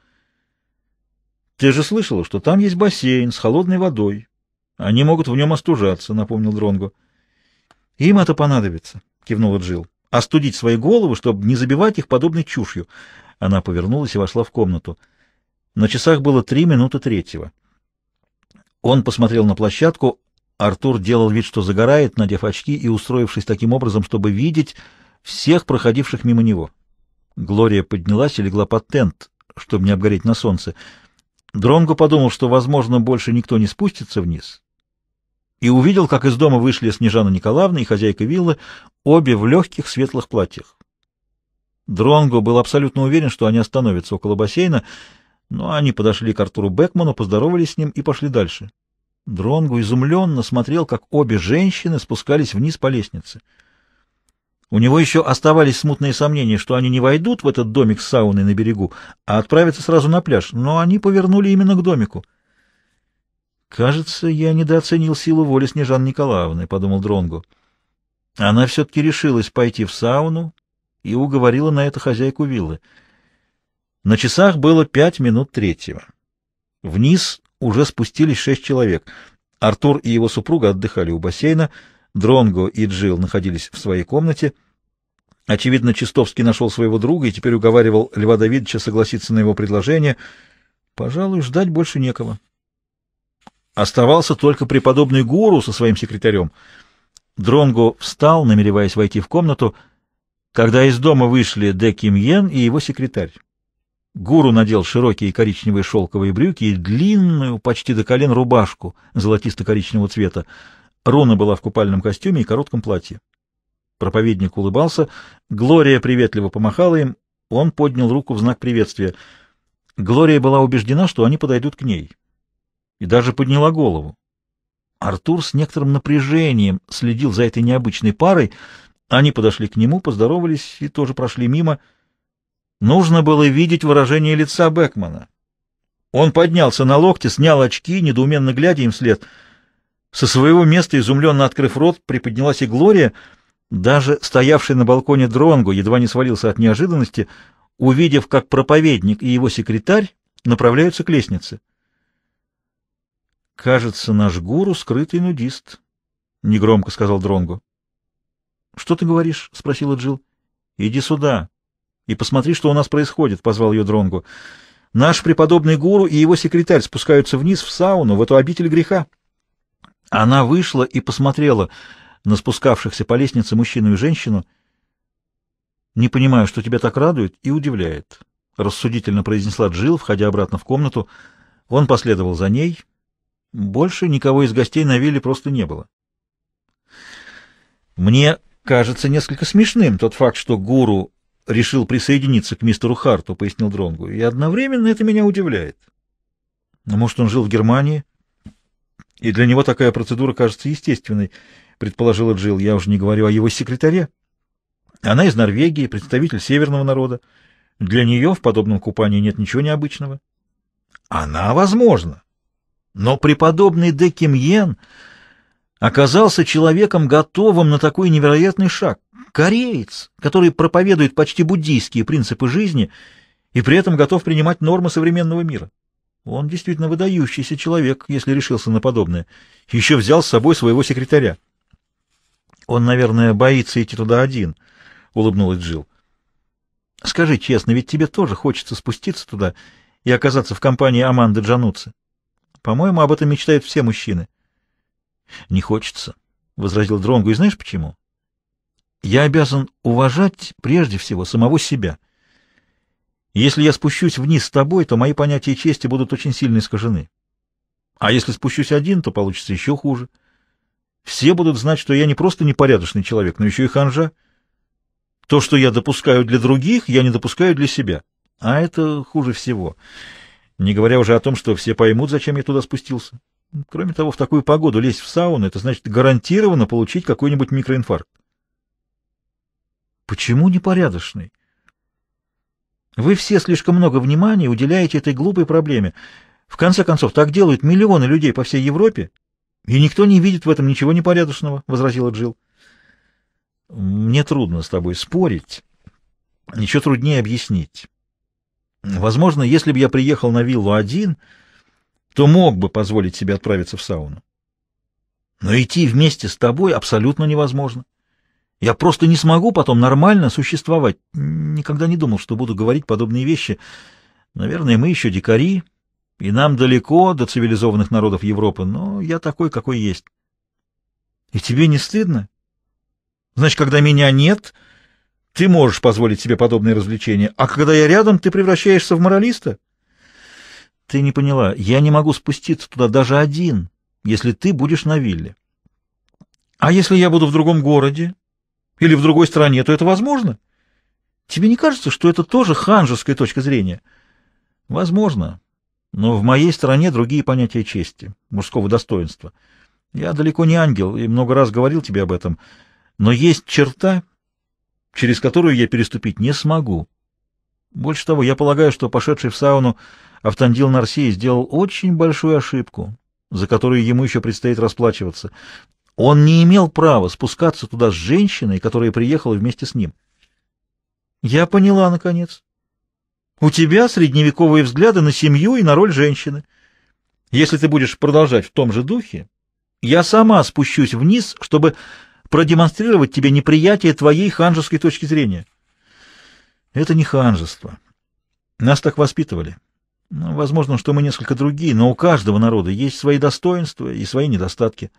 Ты же слышала, что там есть бассейн с холодной водой. Они могут в нем остужаться, — напомнил Дронго. Им это понадобится, — кивнула Джил. Остудить свои головы, чтобы не забивать их подобной чушью. Она повернулась и вошла в комнату. На часах было три минуты третьего. Он посмотрел на площадку. Артур делал вид, что загорает, надев очки и устроившись таким образом, чтобы видеть всех проходивших мимо него. Глория поднялась и легла под тент, чтобы не обгореть на солнце. Дронго подумал, что, возможно, больше никто не спустится вниз, и увидел, как из дома вышли Снежана Николаевна и хозяйка виллы, обе в легких светлых платьях. Дронго был абсолютно уверен, что они остановятся около бассейна, но они подошли к Артуру Бекману, поздоровались с ним и пошли дальше. Дронго изумленно смотрел, как обе женщины спускались вниз по лестнице. У него еще оставались смутные сомнения, что они не войдут в этот домик с сауной на берегу, а отправятся сразу на пляж, но они повернули именно к домику. «Кажется, я недооценил силу воли Снежаны Николаевны», — подумал Дронгу. Она все-таки решилась пойти в сауну и уговорила на это хозяйку виллы. На часах было пять минут третьего. Вниз уже спустились шесть человек. Артур и его супруга отдыхали у бассейна — Дронго и Джил находились в своей комнате. Очевидно, Чистовский нашел своего друга и теперь уговаривал Льва Давидовича согласиться на его предложение. Пожалуй, ждать больше некого. Оставался только преподобный гуру со своим секретарем. Дронго встал, намереваясь войти в комнату, когда из дома вышли Де Ким Йен и его секретарь. Гуру надел широкие коричневые шелковые брюки и длинную, почти до колен, рубашку золотисто-коричневого цвета. Руна была в купальном костюме и коротком платье. Проповедник улыбался. Глория приветливо помахала им. Он поднял руку в знак приветствия. Глория была убеждена, что они подойдут к ней. И даже подняла голову. Артур с некоторым напряжением следил за этой необычной парой. Они подошли к нему, поздоровались и тоже прошли мимо. Нужно было видеть выражение лица Бекмана. Он поднялся на локте, снял очки, недоуменно глядя им вслед — со своего места, изумленно открыв рот, приподнялась и Глория. Даже стоявший на балконе Дронгу едва не свалился от неожиданности, увидев, как проповедник и его секретарь направляются к лестнице. «Кажется, наш гуру — скрытый нудист», — негромко сказал Дронгу. «Что ты говоришь?» — спросила Джил. «Иди сюда и посмотри, что у нас происходит», — позвал ее Дронгу. «Наш преподобный гуру и его секретарь спускаются вниз в сауну, в эту обитель греха». Она вышла и посмотрела на спускавшихся по лестнице мужчину и женщину. «Не понимаю, что тебя так радует и удивляет», — рассудительно произнесла Джилл, входя обратно в комнату. Он последовал за ней. Больше никого из гостей на вилле просто не было. «Мне кажется несколько смешным тот факт, что гуру решил присоединиться к мистеру Харту», — пояснил Дронгу, — «и одновременно это меня удивляет». «А «Может, он жил в Германии?» И для него такая процедура кажется естественной, предположила Джил, Я уже не говорю о его секретаре. Она из Норвегии, представитель северного народа. Для нее в подобном купании нет ничего необычного. Она возможно. Но преподобный де Кимьен оказался человеком, готовым на такой невероятный шаг. Кореец, который проповедует почти буддийские принципы жизни и при этом готов принимать нормы современного мира. Он действительно выдающийся человек, если решился на подобное. Еще взял с собой своего секретаря. Он, наверное, боится идти туда один, — улыбнулась Джил. Скажи честно, ведь тебе тоже хочется спуститься туда и оказаться в компании Аманды Джануцы. По-моему, об этом мечтают все мужчины. — Не хочется, — возразил Дронгу. — И знаешь почему? — Я обязан уважать прежде всего самого себя. — если я спущусь вниз с тобой, то мои понятия чести будут очень сильно искажены. А если спущусь один, то получится еще хуже. Все будут знать, что я не просто непорядочный человек, но еще и ханжа. То, что я допускаю для других, я не допускаю для себя. А это хуже всего. Не говоря уже о том, что все поймут, зачем я туда спустился. Кроме того, в такую погоду лезть в сауну — это значит гарантированно получить какой-нибудь микроинфаркт. Почему непорядочный? Вы все слишком много внимания уделяете этой глупой проблеме. В конце концов, так делают миллионы людей по всей Европе, и никто не видит в этом ничего непорядочного, — возразила Джил. Мне трудно с тобой спорить, ничего труднее объяснить. Возможно, если бы я приехал на виллу один, то мог бы позволить себе отправиться в сауну. Но идти вместе с тобой абсолютно невозможно. — я просто не смогу потом нормально существовать. Никогда не думал, что буду говорить подобные вещи. Наверное, мы еще дикари, и нам далеко до цивилизованных народов Европы, но я такой, какой есть. И тебе не стыдно? Значит, когда меня нет, ты можешь позволить себе подобные развлечения, а когда я рядом, ты превращаешься в моралиста? Ты не поняла. Я не могу спуститься туда даже один, если ты будешь на вилле. А если я буду в другом городе, или в другой стране, то это возможно. Тебе не кажется, что это тоже ханжеская точка зрения? Возможно. Но в моей стране другие понятия чести, мужского достоинства. Я далеко не ангел и много раз говорил тебе об этом, но есть черта, через которую я переступить не смогу. Больше того, я полагаю, что пошедший в сауну Автандил Нарсей сделал очень большую ошибку, за которую ему еще предстоит расплачиваться. Он не имел права спускаться туда с женщиной, которая приехала вместе с ним. Я поняла, наконец. У тебя средневековые взгляды на семью и на роль женщины. Если ты будешь продолжать в том же духе, я сама спущусь вниз, чтобы продемонстрировать тебе неприятие твоей ханжеской точки зрения. Это не ханжество. Нас так воспитывали. Ну, возможно, что мы несколько другие, но у каждого народа есть свои достоинства и свои недостатки.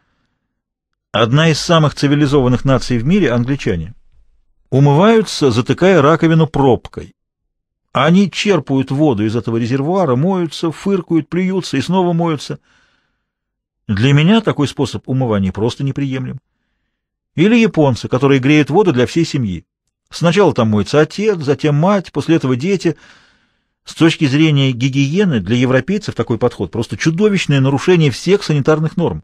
Одна из самых цивилизованных наций в мире — англичане. Умываются, затыкая раковину пробкой. Они черпают воду из этого резервуара, моются, фыркают, плюются и снова моются. Для меня такой способ умывания просто неприемлем. Или японцы, которые греют воду для всей семьи. Сначала там моется отец, затем мать, после этого дети. С точки зрения гигиены для европейцев такой подход просто чудовищное нарушение всех санитарных норм.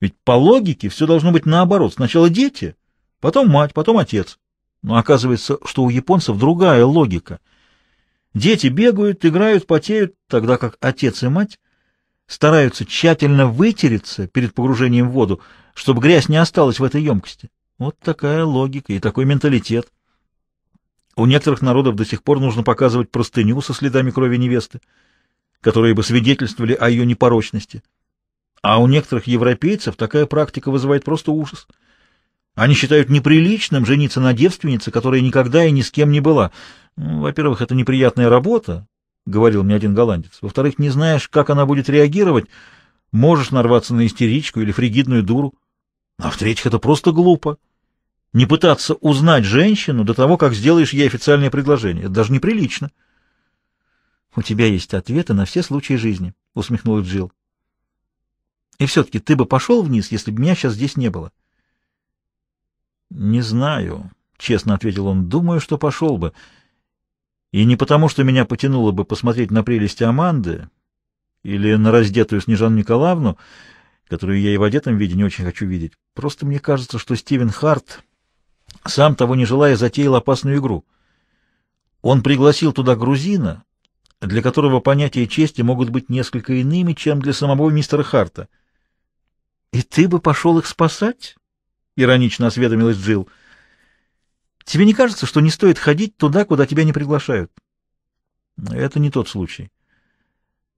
Ведь по логике все должно быть наоборот. Сначала дети, потом мать, потом отец. Но оказывается, что у японцев другая логика. Дети бегают, играют, потеют, тогда как отец и мать стараются тщательно вытереться перед погружением в воду, чтобы грязь не осталась в этой емкости. Вот такая логика и такой менталитет. У некоторых народов до сих пор нужно показывать простыню со следами крови невесты, которые бы свидетельствовали о ее непорочности. А у некоторых европейцев такая практика вызывает просто ужас. Они считают неприличным жениться на девственнице, которая никогда и ни с кем не была. Ну, Во-первых, это неприятная работа, — говорил мне один голландец. Во-вторых, не знаешь, как она будет реагировать. Можешь нарваться на истеричку или фригидную дуру. А в-третьих, это просто глупо. Не пытаться узнать женщину до того, как сделаешь ей официальное предложение. Это даже неприлично. — У тебя есть ответы на все случаи жизни, — усмехнулась Джилл. И все-таки ты бы пошел вниз, если бы меня сейчас здесь не было. — Не знаю, — честно ответил он, — думаю, что пошел бы. И не потому, что меня потянуло бы посмотреть на прелести Аманды или на раздетую Снежану Николаевну, которую я и в одетом виде не очень хочу видеть. Просто мне кажется, что Стивен Харт, сам того не желая, затеял опасную игру. Он пригласил туда грузина, для которого понятия чести могут быть несколько иными, чем для самого мистера Харта — «И ты бы пошел их спасать?» — иронично осведомилась Джилл. «Тебе не кажется, что не стоит ходить туда, куда тебя не приглашают?» «Это не тот случай.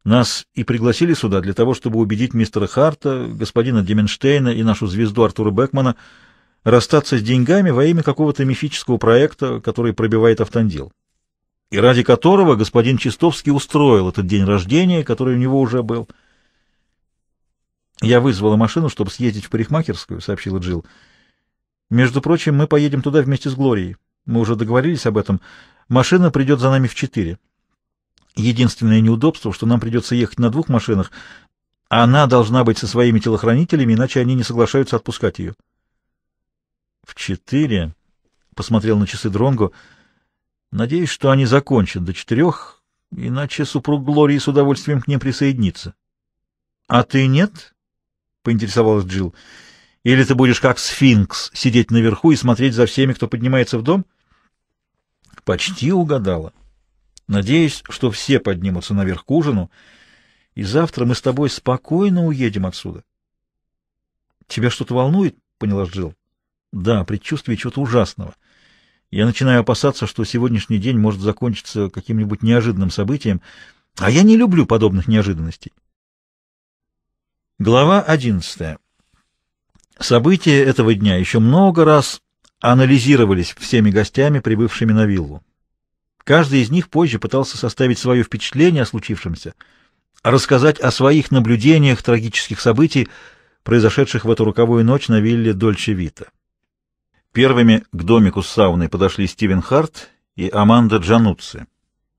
Нас и пригласили сюда для того, чтобы убедить мистера Харта, господина Деменштейна и нашу звезду Артура Бекмана расстаться с деньгами во имя какого-то мифического проекта, который пробивает автандил, и ради которого господин Чистовский устроил этот день рождения, который у него уже был». «Я вызвала машину, чтобы съездить в парикмахерскую», — сообщила Джил. «Между прочим, мы поедем туда вместе с Глорией. Мы уже договорились об этом. Машина придет за нами в четыре. Единственное неудобство, что нам придется ехать на двух машинах. Она должна быть со своими телохранителями, иначе они не соглашаются отпускать ее». «В четыре?» — посмотрел на часы Дронго. «Надеюсь, что они закончат до четырех, иначе супруг Глории с удовольствием к ним присоединится». «А ты нет?» — поинтересовалась Джилл. «Или ты будешь как сфинкс сидеть наверху и смотреть за всеми, кто поднимается в дом?» «Почти угадала. Надеюсь, что все поднимутся наверх к ужину, и завтра мы с тобой спокойно уедем отсюда». «Тебя что-то волнует?» — поняла Джилл. «Да, предчувствие чего-то ужасного. Я начинаю опасаться, что сегодняшний день может закончиться каким-нибудь неожиданным событием, а я не люблю подобных неожиданностей». Глава 11. События этого дня еще много раз анализировались всеми гостями, прибывшими на виллу. Каждый из них позже пытался составить свое впечатление о случившемся, рассказать о своих наблюдениях трагических событий, произошедших в эту роковую ночь на вилле Дольче Вита. Первыми к домику с сауной подошли Стивен Харт и Аманда Джануцци.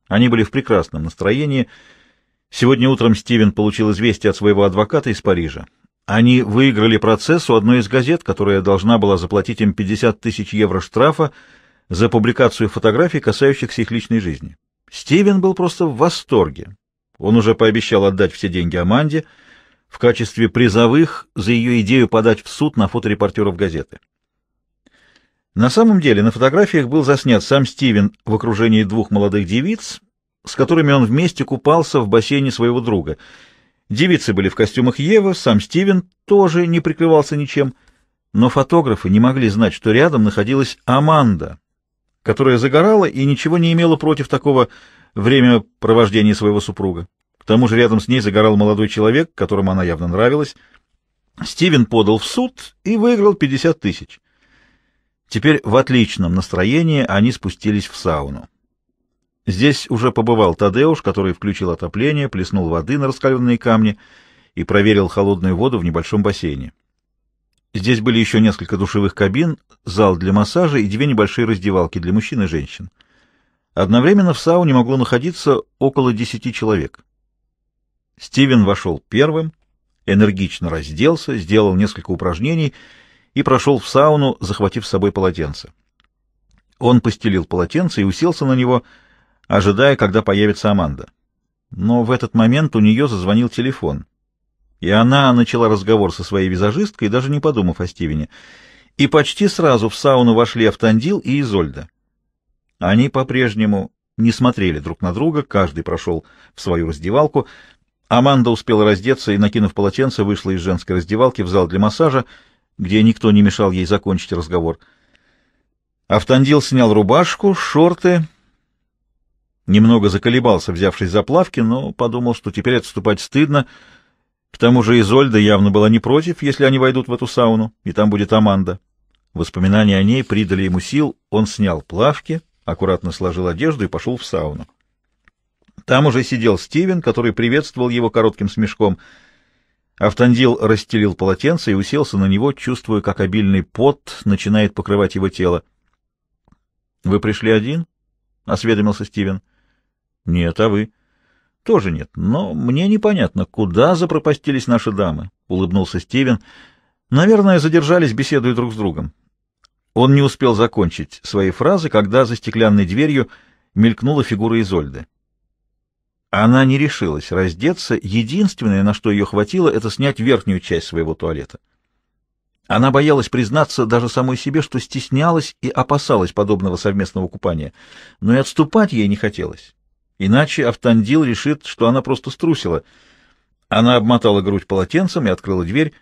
Они были в прекрасном настроении и, Сегодня утром Стивен получил известие от своего адвоката из Парижа. Они выиграли процесс у одной из газет, которая должна была заплатить им 50 тысяч евро штрафа за публикацию фотографий, касающихся их личной жизни. Стивен был просто в восторге. Он уже пообещал отдать все деньги Аманде в качестве призовых за ее идею подать в суд на фоторепортеров газеты. На самом деле на фотографиях был заснят сам Стивен в окружении двух молодых девиц — с которыми он вместе купался в бассейне своего друга. Девицы были в костюмах Евы, сам Стивен тоже не прикрывался ничем, но фотографы не могли знать, что рядом находилась Аманда, которая загорала и ничего не имела против такого времяпровождения своего супруга. К тому же рядом с ней загорал молодой человек, которому она явно нравилась. Стивен подал в суд и выиграл 50 тысяч. Теперь в отличном настроении они спустились в сауну. Здесь уже побывал Тадеуш, который включил отопление, плеснул воды на раскаленные камни и проверил холодную воду в небольшом бассейне. Здесь были еще несколько душевых кабин, зал для массажа и две небольшие раздевалки для мужчин и женщин. Одновременно в сауне могло находиться около десяти человек. Стивен вошел первым, энергично разделся, сделал несколько упражнений и прошел в сауну, захватив с собой полотенце. Он постелил полотенце и уселся на него, — ожидая, когда появится Аманда. Но в этот момент у нее зазвонил телефон, и она начала разговор со своей визажисткой, даже не подумав о Стивене. И почти сразу в сауну вошли Автандил и Изольда. Они по-прежнему не смотрели друг на друга, каждый прошел в свою раздевалку. Аманда успела раздеться и, накинув полотенце, вышла из женской раздевалки в зал для массажа, где никто не мешал ей закончить разговор. Автандил снял рубашку, шорты Немного заколебался, взявшись за плавки, но подумал, что теперь отступать стыдно. К тому же Изольда явно была не против, если они войдут в эту сауну, и там будет Аманда. Воспоминания о ней придали ему сил, он снял плавки, аккуратно сложил одежду и пошел в сауну. Там уже сидел Стивен, который приветствовал его коротким смешком. Автандил расстелил полотенце и уселся на него, чувствуя, как обильный пот начинает покрывать его тело. — Вы пришли один? — осведомился Стивен. — нет, а вы? Тоже нет. Но мне непонятно, куда запропастились наши дамы, улыбнулся Стивен. Наверное, задержались, беседуя друг с другом. Он не успел закончить свои фразы, когда за стеклянной дверью мелькнула фигура Изольды. Она не решилась раздеться, единственное, на что ее хватило, это снять верхнюю часть своего туалета. Она боялась признаться даже самой себе, что стеснялась и опасалась подобного совместного купания, но и отступать ей не хотелось. Иначе Автандил решит, что она просто струсила. Она обмотала грудь полотенцем и открыла дверь.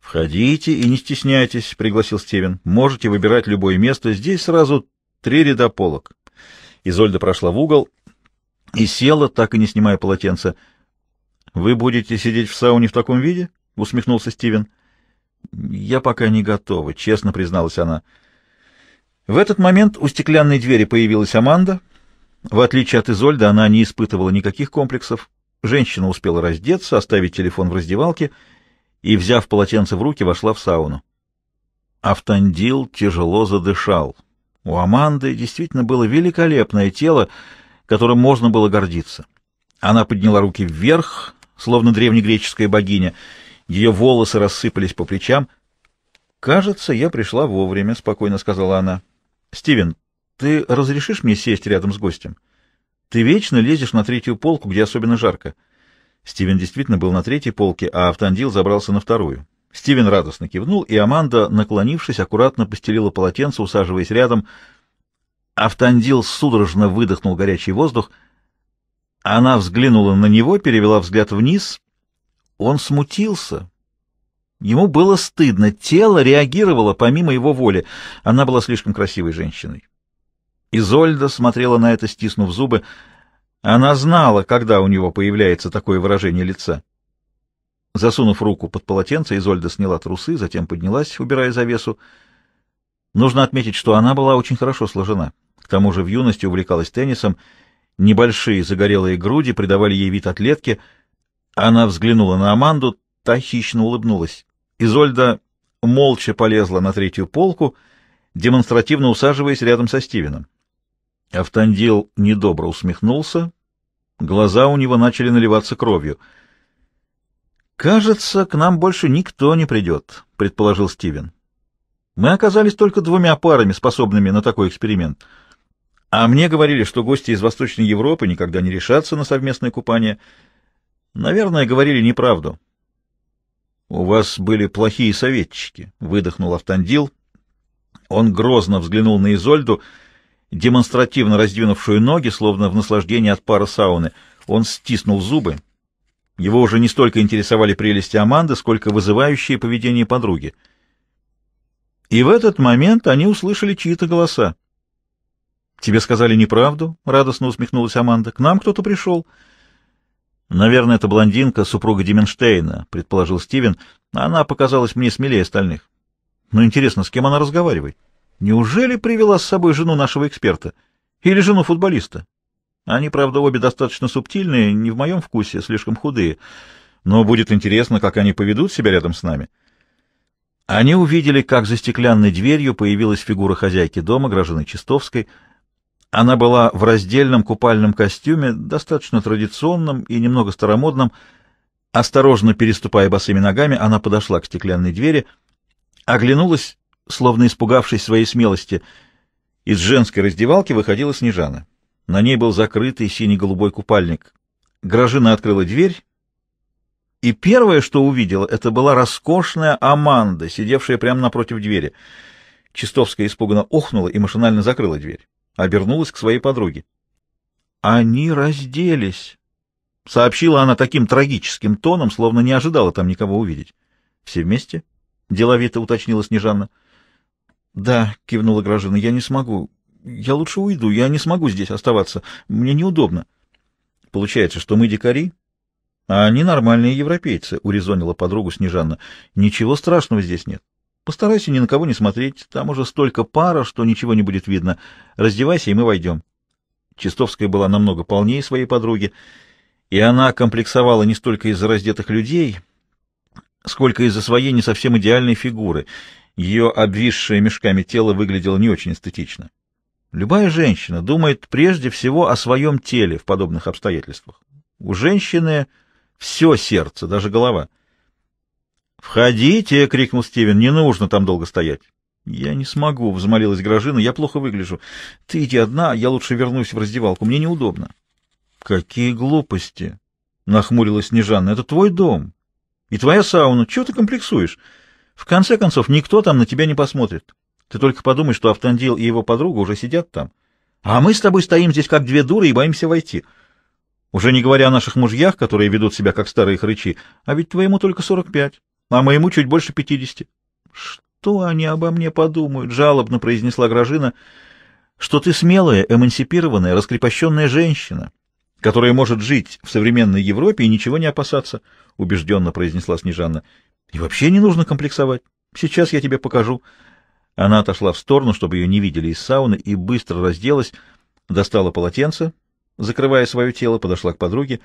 «Входите и не стесняйтесь», — пригласил Стивен. «Можете выбирать любое место. Здесь сразу три ряда полок». Изольда прошла в угол и села, так и не снимая полотенца. «Вы будете сидеть в сауне в таком виде?» — усмехнулся Стивен. «Я пока не готова», — честно призналась она. В этот момент у стеклянной двери появилась Аманда — в отличие от Изольды, она не испытывала никаких комплексов. Женщина успела раздеться, оставить телефон в раздевалке и, взяв полотенце в руки, вошла в сауну. Автандил тяжело задышал. У Аманды действительно было великолепное тело, которым можно было гордиться. Она подняла руки вверх, словно древнегреческая богиня. Ее волосы рассыпались по плечам. «Кажется, я пришла вовремя», — спокойно сказала она. «Стивен, ты разрешишь мне сесть рядом с гостем? Ты вечно лезешь на третью полку, где особенно жарко. Стивен действительно был на третьей полке, а Автандил забрался на вторую. Стивен радостно кивнул, и Аманда, наклонившись, аккуратно постелила полотенце, усаживаясь рядом. Автандил судорожно выдохнул горячий воздух. Она взглянула на него, перевела взгляд вниз. Он смутился. Ему было стыдно. Тело реагировало помимо его воли. Она была слишком красивой женщиной. Изольда смотрела на это, стиснув зубы. Она знала, когда у него появляется такое выражение лица. Засунув руку под полотенце, Изольда сняла трусы, затем поднялась, убирая завесу. Нужно отметить, что она была очень хорошо сложена. К тому же в юности увлекалась теннисом. Небольшие загорелые груди придавали ей вид атлетки. Она взглянула на Аманду, та хищно улыбнулась. Изольда молча полезла на третью полку, демонстративно усаживаясь рядом со Стивеном. Автандил недобро усмехнулся. Глаза у него начали наливаться кровью. «Кажется, к нам больше никто не придет», — предположил Стивен. «Мы оказались только двумя парами, способными на такой эксперимент. А мне говорили, что гости из Восточной Европы никогда не решатся на совместное купание. Наверное, говорили неправду». «У вас были плохие советчики», — выдохнул Автандил. Он грозно взглянул на Изольду — демонстративно раздвинувшую ноги, словно в наслаждении от пара сауны. Он стиснул зубы. Его уже не столько интересовали прелести Аманды, сколько вызывающее поведение подруги. И в этот момент они услышали чьи-то голоса. «Тебе сказали неправду?» — радостно усмехнулась Аманда. «К нам кто-то пришел». «Наверное, это блондинка, супруга Деменштейна», — предположил Стивен. «Она показалась мне смелее остальных». «Но интересно, с кем она разговаривает?» Неужели привела с собой жену нашего эксперта? Или жену футболиста? Они, правда, обе достаточно субтильные, не в моем вкусе, а слишком худые. Но будет интересно, как они поведут себя рядом с нами. Они увидели, как за стеклянной дверью появилась фигура хозяйки дома, Гражины Чистовской. Она была в раздельном купальном костюме, достаточно традиционном и немного старомодном. Осторожно переступая босыми ногами, она подошла к стеклянной двери, оглянулась словно испугавшись своей смелости. Из женской раздевалки выходила Снежана. На ней был закрытый синий-голубой купальник. Гражина открыла дверь, и первое, что увидела, это была роскошная Аманда, сидевшая прямо напротив двери. Чистовская испуганно охнула и машинально закрыла дверь. Обернулась к своей подруге. «Они разделись», — сообщила она таким трагическим тоном, словно не ожидала там никого увидеть. «Все вместе?» — деловито уточнила Снежанна. «Да», — кивнула Гражина, — «я не смогу. Я лучше уйду, я не смогу здесь оставаться. Мне неудобно». «Получается, что мы дикари, а они нормальные европейцы», — урезонила подругу Снежанна. «Ничего страшного здесь нет. Постарайся ни на кого не смотреть. Там уже столько пара, что ничего не будет видно. Раздевайся, и мы войдем». Чистовская была намного полнее своей подруги, и она комплексовала не столько из-за раздетых людей, сколько из-за своей не совсем идеальной фигуры — ее обвисшее мешками тело выглядело не очень эстетично. Любая женщина думает прежде всего о своем теле в подобных обстоятельствах. У женщины все сердце, даже голова. «Входите!» — крикнул Стивен. «Не нужно там долго стоять». «Я не смогу», — взмолилась Гражина. «Я плохо выгляжу. Ты иди одна, я лучше вернусь в раздевалку. Мне неудобно». «Какие глупости!» — нахмурилась Снежанна. «Это твой дом и твоя сауна. Чего ты комплексуешь?» В конце концов, никто там на тебя не посмотрит. Ты только подумай, что Автандил и его подруга уже сидят там. А мы с тобой стоим здесь как две дуры и боимся войти. Уже не говоря о наших мужьях, которые ведут себя как старые хрычи, а ведь твоему только сорок пять, а моему чуть больше пятидесяти. Что они обо мне подумают? — жалобно произнесла Гражина. — Что ты смелая, эмансипированная, раскрепощенная женщина, которая может жить в современной Европе и ничего не опасаться, — убежденно произнесла Снежана. И вообще не нужно комплексовать. Сейчас я тебе покажу. Она отошла в сторону, чтобы ее не видели из сауны, и быстро разделась, достала полотенце, закрывая свое тело, подошла к подруге.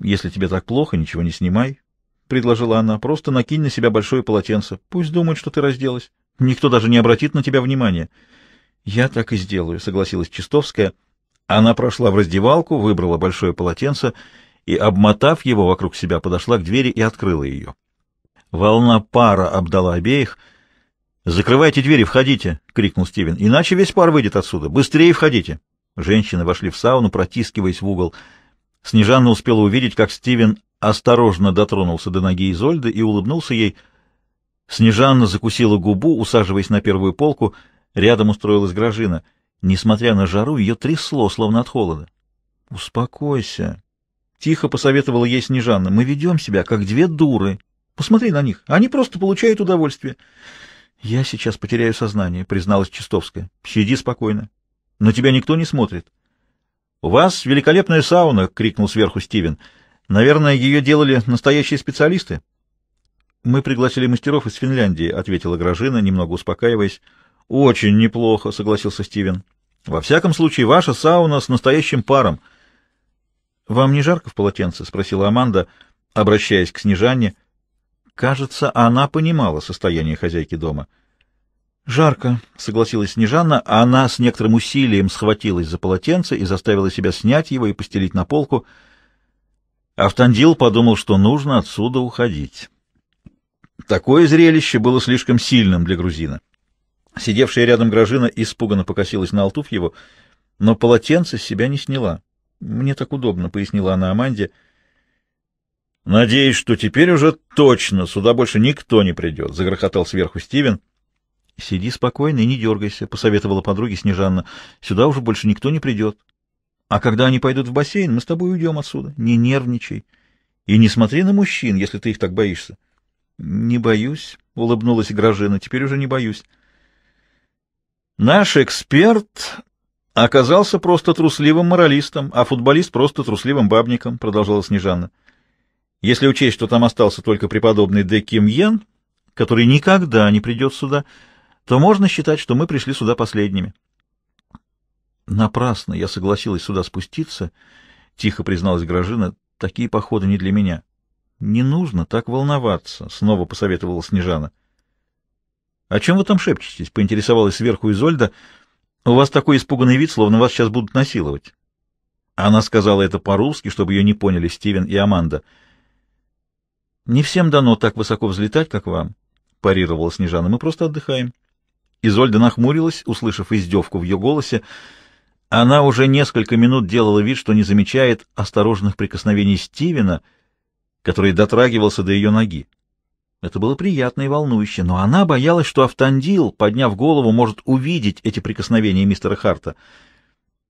«Если тебе так плохо, ничего не снимай», — предложила она. «Просто накинь на себя большое полотенце. Пусть думают, что ты разделась. Никто даже не обратит на тебя внимания». «Я так и сделаю», — согласилась Чистовская. Она прошла в раздевалку, выбрала большое полотенце и, обмотав его вокруг себя, подошла к двери и открыла ее. Волна пара обдала обеих. «Закрывайте двери, входите!» — крикнул Стивен. «Иначе весь пар выйдет отсюда! Быстрее входите!» Женщины вошли в сауну, протискиваясь в угол. Снежанна успела увидеть, как Стивен осторожно дотронулся до ноги Изольды и улыбнулся ей. Снежанна закусила губу, усаживаясь на первую полку. Рядом устроилась Гражина. Несмотря на жару, ее трясло, словно от холода. «Успокойся!» — тихо посоветовала ей Снежанна. «Мы ведем себя, как две дуры!» Посмотри на них. Они просто получают удовольствие. Я сейчас потеряю сознание, призналась Чистовская. Сиди спокойно. На тебя никто не смотрит. У вас великолепная сауна, крикнул сверху Стивен. Наверное, ее делали настоящие специалисты. Мы пригласили мастеров из Финляндии, ответила Гражина, немного успокаиваясь. Очень неплохо, согласился Стивен. Во всяком случае, ваша сауна с настоящим паром. Вам не жарко в полотенце? спросила Аманда, обращаясь к Снежане. Кажется, она понимала состояние хозяйки дома. «Жарко», — согласилась Снежанна, а она с некоторым усилием схватилась за полотенце и заставила себя снять его и постелить на полку. Автандил подумал, что нужно отсюда уходить. Такое зрелище было слишком сильным для грузина. Сидевшая рядом Гражина испуганно покосилась на Алтуфьеву, но полотенце с себя не сняла. «Мне так удобно», — пояснила она Аманде, — «Надеюсь, что теперь уже точно сюда больше никто не придет», — загрохотал сверху Стивен. «Сиди спокойно и не дергайся», — посоветовала подруге Снежанна. «Сюда уже больше никто не придет. А когда они пойдут в бассейн, мы с тобой уйдем отсюда. Не нервничай. И не смотри на мужчин, если ты их так боишься». «Не боюсь», — улыбнулась Гражина, — «теперь уже не боюсь». Наш эксперт оказался просто трусливым моралистом, а футболист просто трусливым бабником, продолжала Снежанна. Если учесть, что там остался только преподобный Де Ким Йен, который никогда не придет сюда, то можно считать, что мы пришли сюда последними. Напрасно я согласилась сюда спуститься, — тихо призналась Гражина, — такие походы не для меня. — Не нужно так волноваться, — снова посоветовала Снежана. — О чем вы там шепчетесь? — поинтересовалась сверху Изольда. — У вас такой испуганный вид, словно вас сейчас будут насиловать. Она сказала это по-русски, чтобы ее не поняли Стивен и Аманда. — не всем дано так высоко взлетать, как вам, — парировала Снежана. — Мы просто отдыхаем. Изольда нахмурилась, услышав издевку в ее голосе. Она уже несколько минут делала вид, что не замечает осторожных прикосновений Стивена, который дотрагивался до ее ноги. Это было приятно и волнующе, но она боялась, что Автандил, подняв голову, может увидеть эти прикосновения мистера Харта.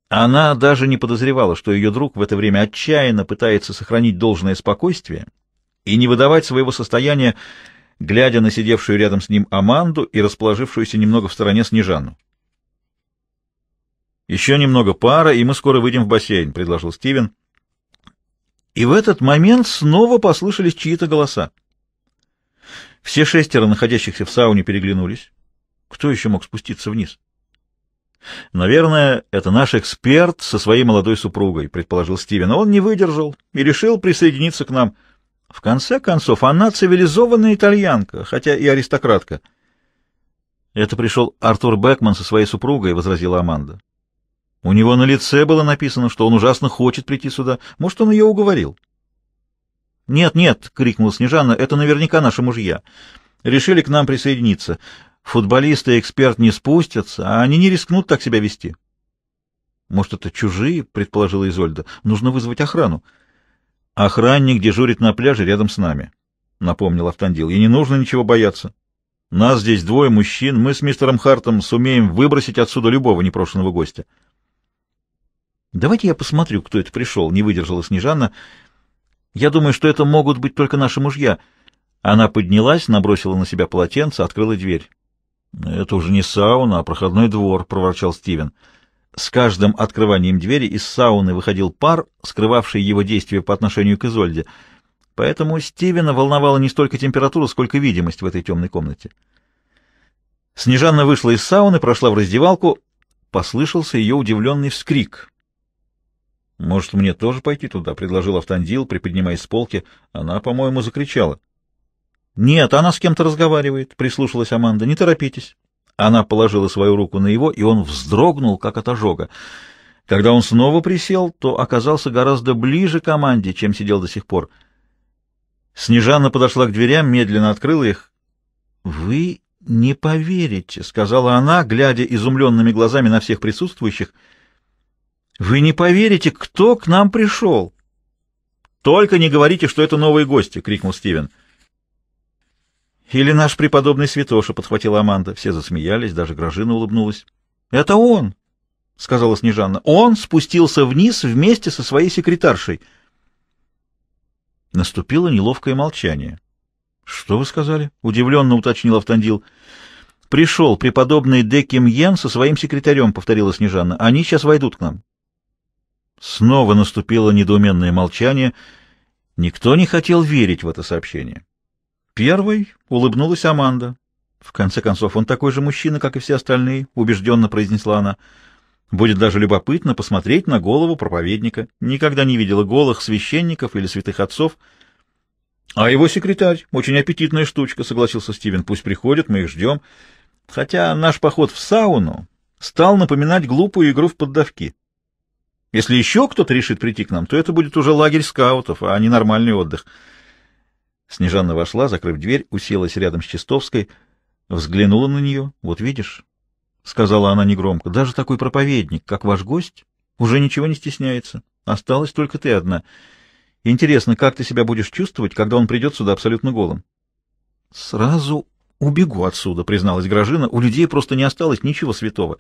Она даже не подозревала, что ее друг в это время отчаянно пытается сохранить должное спокойствие — и не выдавать своего состояния, глядя на сидевшую рядом с ним Аманду и расположившуюся немного в стороне Снежанну. «Еще немного пара, и мы скоро выйдем в бассейн», — предложил Стивен. И в этот момент снова послышались чьи-то голоса. Все шестеро находящихся в сауне переглянулись. Кто еще мог спуститься вниз? «Наверное, это наш эксперт со своей молодой супругой», — предположил Стивен. «Он не выдержал и решил присоединиться к нам». В конце концов, она цивилизованная итальянка, хотя и аристократка. Это пришел Артур Бекман со своей супругой, — возразила Аманда. У него на лице было написано, что он ужасно хочет прийти сюда. Может, он ее уговорил? «Нет, нет!» — крикнула Снежана. «Это наверняка наши мужья. Решили к нам присоединиться. Футболисты и эксперт не спустятся, а они не рискнут так себя вести». «Может, это чужие?» — предположила Изольда. «Нужно вызвать охрану». Охранник дежурит на пляже рядом с нами, — напомнил Автандил. — И не нужно ничего бояться. Нас здесь двое мужчин, мы с мистером Хартом сумеем выбросить отсюда любого непрошенного гостя. — Давайте я посмотрю, кто это пришел, — не выдержала Снежана. — Я думаю, что это могут быть только наши мужья. Она поднялась, набросила на себя полотенце, открыла дверь. — Это уже не сауна, а проходной двор, — проворчал Стивен. — с каждым открыванием двери из сауны выходил пар, скрывавший его действия по отношению к Изольде, поэтому Стивена волновала не столько температура, сколько видимость в этой темной комнате. Снежанна вышла из сауны, прошла в раздевалку, послышался ее удивленный вскрик. «Может, мне тоже пойти туда?» — предложил Автандил, приподнимаясь с полки. Она, по-моему, закричала. «Нет, она с кем-то разговаривает», — прислушалась Аманда. «Не торопитесь». Она положила свою руку на его, и он вздрогнул, как от ожога. Когда он снова присел, то оказался гораздо ближе к команде, чем сидел до сих пор. Снежана подошла к дверям, медленно открыла их. «Вы не поверите», — сказала она, глядя изумленными глазами на всех присутствующих. «Вы не поверите, кто к нам пришел!» «Только не говорите, что это новые гости!» — крикнул Стивен. Или наш преподобный святоша, — подхватила Аманда. Все засмеялись, даже Гражина улыбнулась. — Это он, — сказала Снежанна. — Он спустился вниз вместе со своей секретаршей. Наступило неловкое молчание. — Что вы сказали? — удивленно уточнил Автандил. — Пришел преподобный Деким Йен со своим секретарем, — повторила Снежанна. — Они сейчас войдут к нам. Снова наступило недоуменное молчание. Никто не хотел верить в это сообщение. — Первой улыбнулась Аманда. «В конце концов, он такой же мужчина, как и все остальные», — убежденно произнесла она. «Будет даже любопытно посмотреть на голову проповедника. Никогда не видела голых священников или святых отцов». «А его секретарь. Очень аппетитная штучка», — согласился Стивен. «Пусть приходят, мы их ждем. Хотя наш поход в сауну стал напоминать глупую игру в поддавки. Если еще кто-то решит прийти к нам, то это будет уже лагерь скаутов, а не нормальный отдых». Снежанна вошла, закрыв дверь, уселась рядом с Чистовской, взглянула на нее. «Вот видишь», — сказала она негромко, — «даже такой проповедник, как ваш гость, уже ничего не стесняется. Осталась только ты одна. Интересно, как ты себя будешь чувствовать, когда он придет сюда абсолютно голым?» «Сразу убегу отсюда», — призналась Гражина. «У людей просто не осталось ничего святого».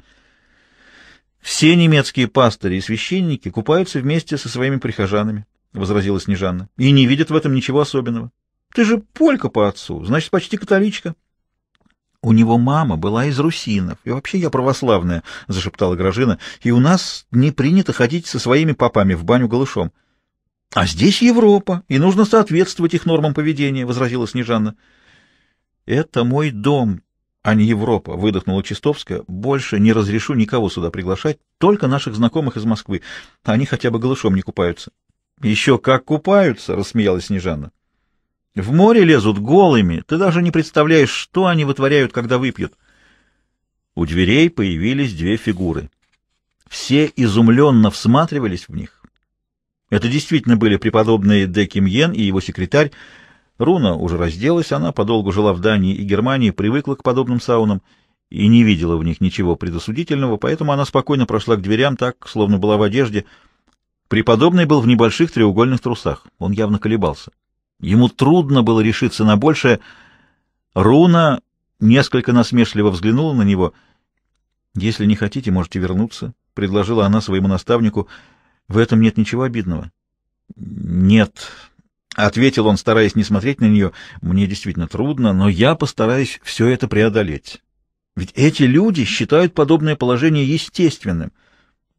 «Все немецкие пастыри и священники купаются вместе со своими прихожанами», — возразила Снежанна, — «и не видят в этом ничего особенного. Ты же полька по отцу, значит, почти католичка. У него мама была из русинов, и вообще я православная, — зашептала Гражина, — и у нас не принято ходить со своими попами в баню голышом. — А здесь Европа, и нужно соответствовать их нормам поведения, — возразила Снежанна. — Это мой дом, а не Европа, — выдохнула Чистовская. — Больше не разрешу никого сюда приглашать, только наших знакомых из Москвы. Они хотя бы голышом не купаются. — Еще как купаются, — рассмеялась Снежанна. В море лезут голыми, ты даже не представляешь, что они вытворяют, когда выпьют. У дверей появились две фигуры. Все изумленно всматривались в них. Это действительно были преподобные Де Ким и его секретарь. Руна уже разделась, она подолгу жила в Дании и Германии, привыкла к подобным саунам и не видела в них ничего предосудительного, поэтому она спокойно прошла к дверям так, словно была в одежде. Преподобный был в небольших треугольных трусах, он явно колебался. Ему трудно было решиться на большее. Руна несколько насмешливо взглянула на него. «Если не хотите, можете вернуться», — предложила она своему наставнику. «В этом нет ничего обидного». «Нет», — ответил он, стараясь не смотреть на нее. «Мне действительно трудно, но я постараюсь все это преодолеть. Ведь эти люди считают подобное положение естественным».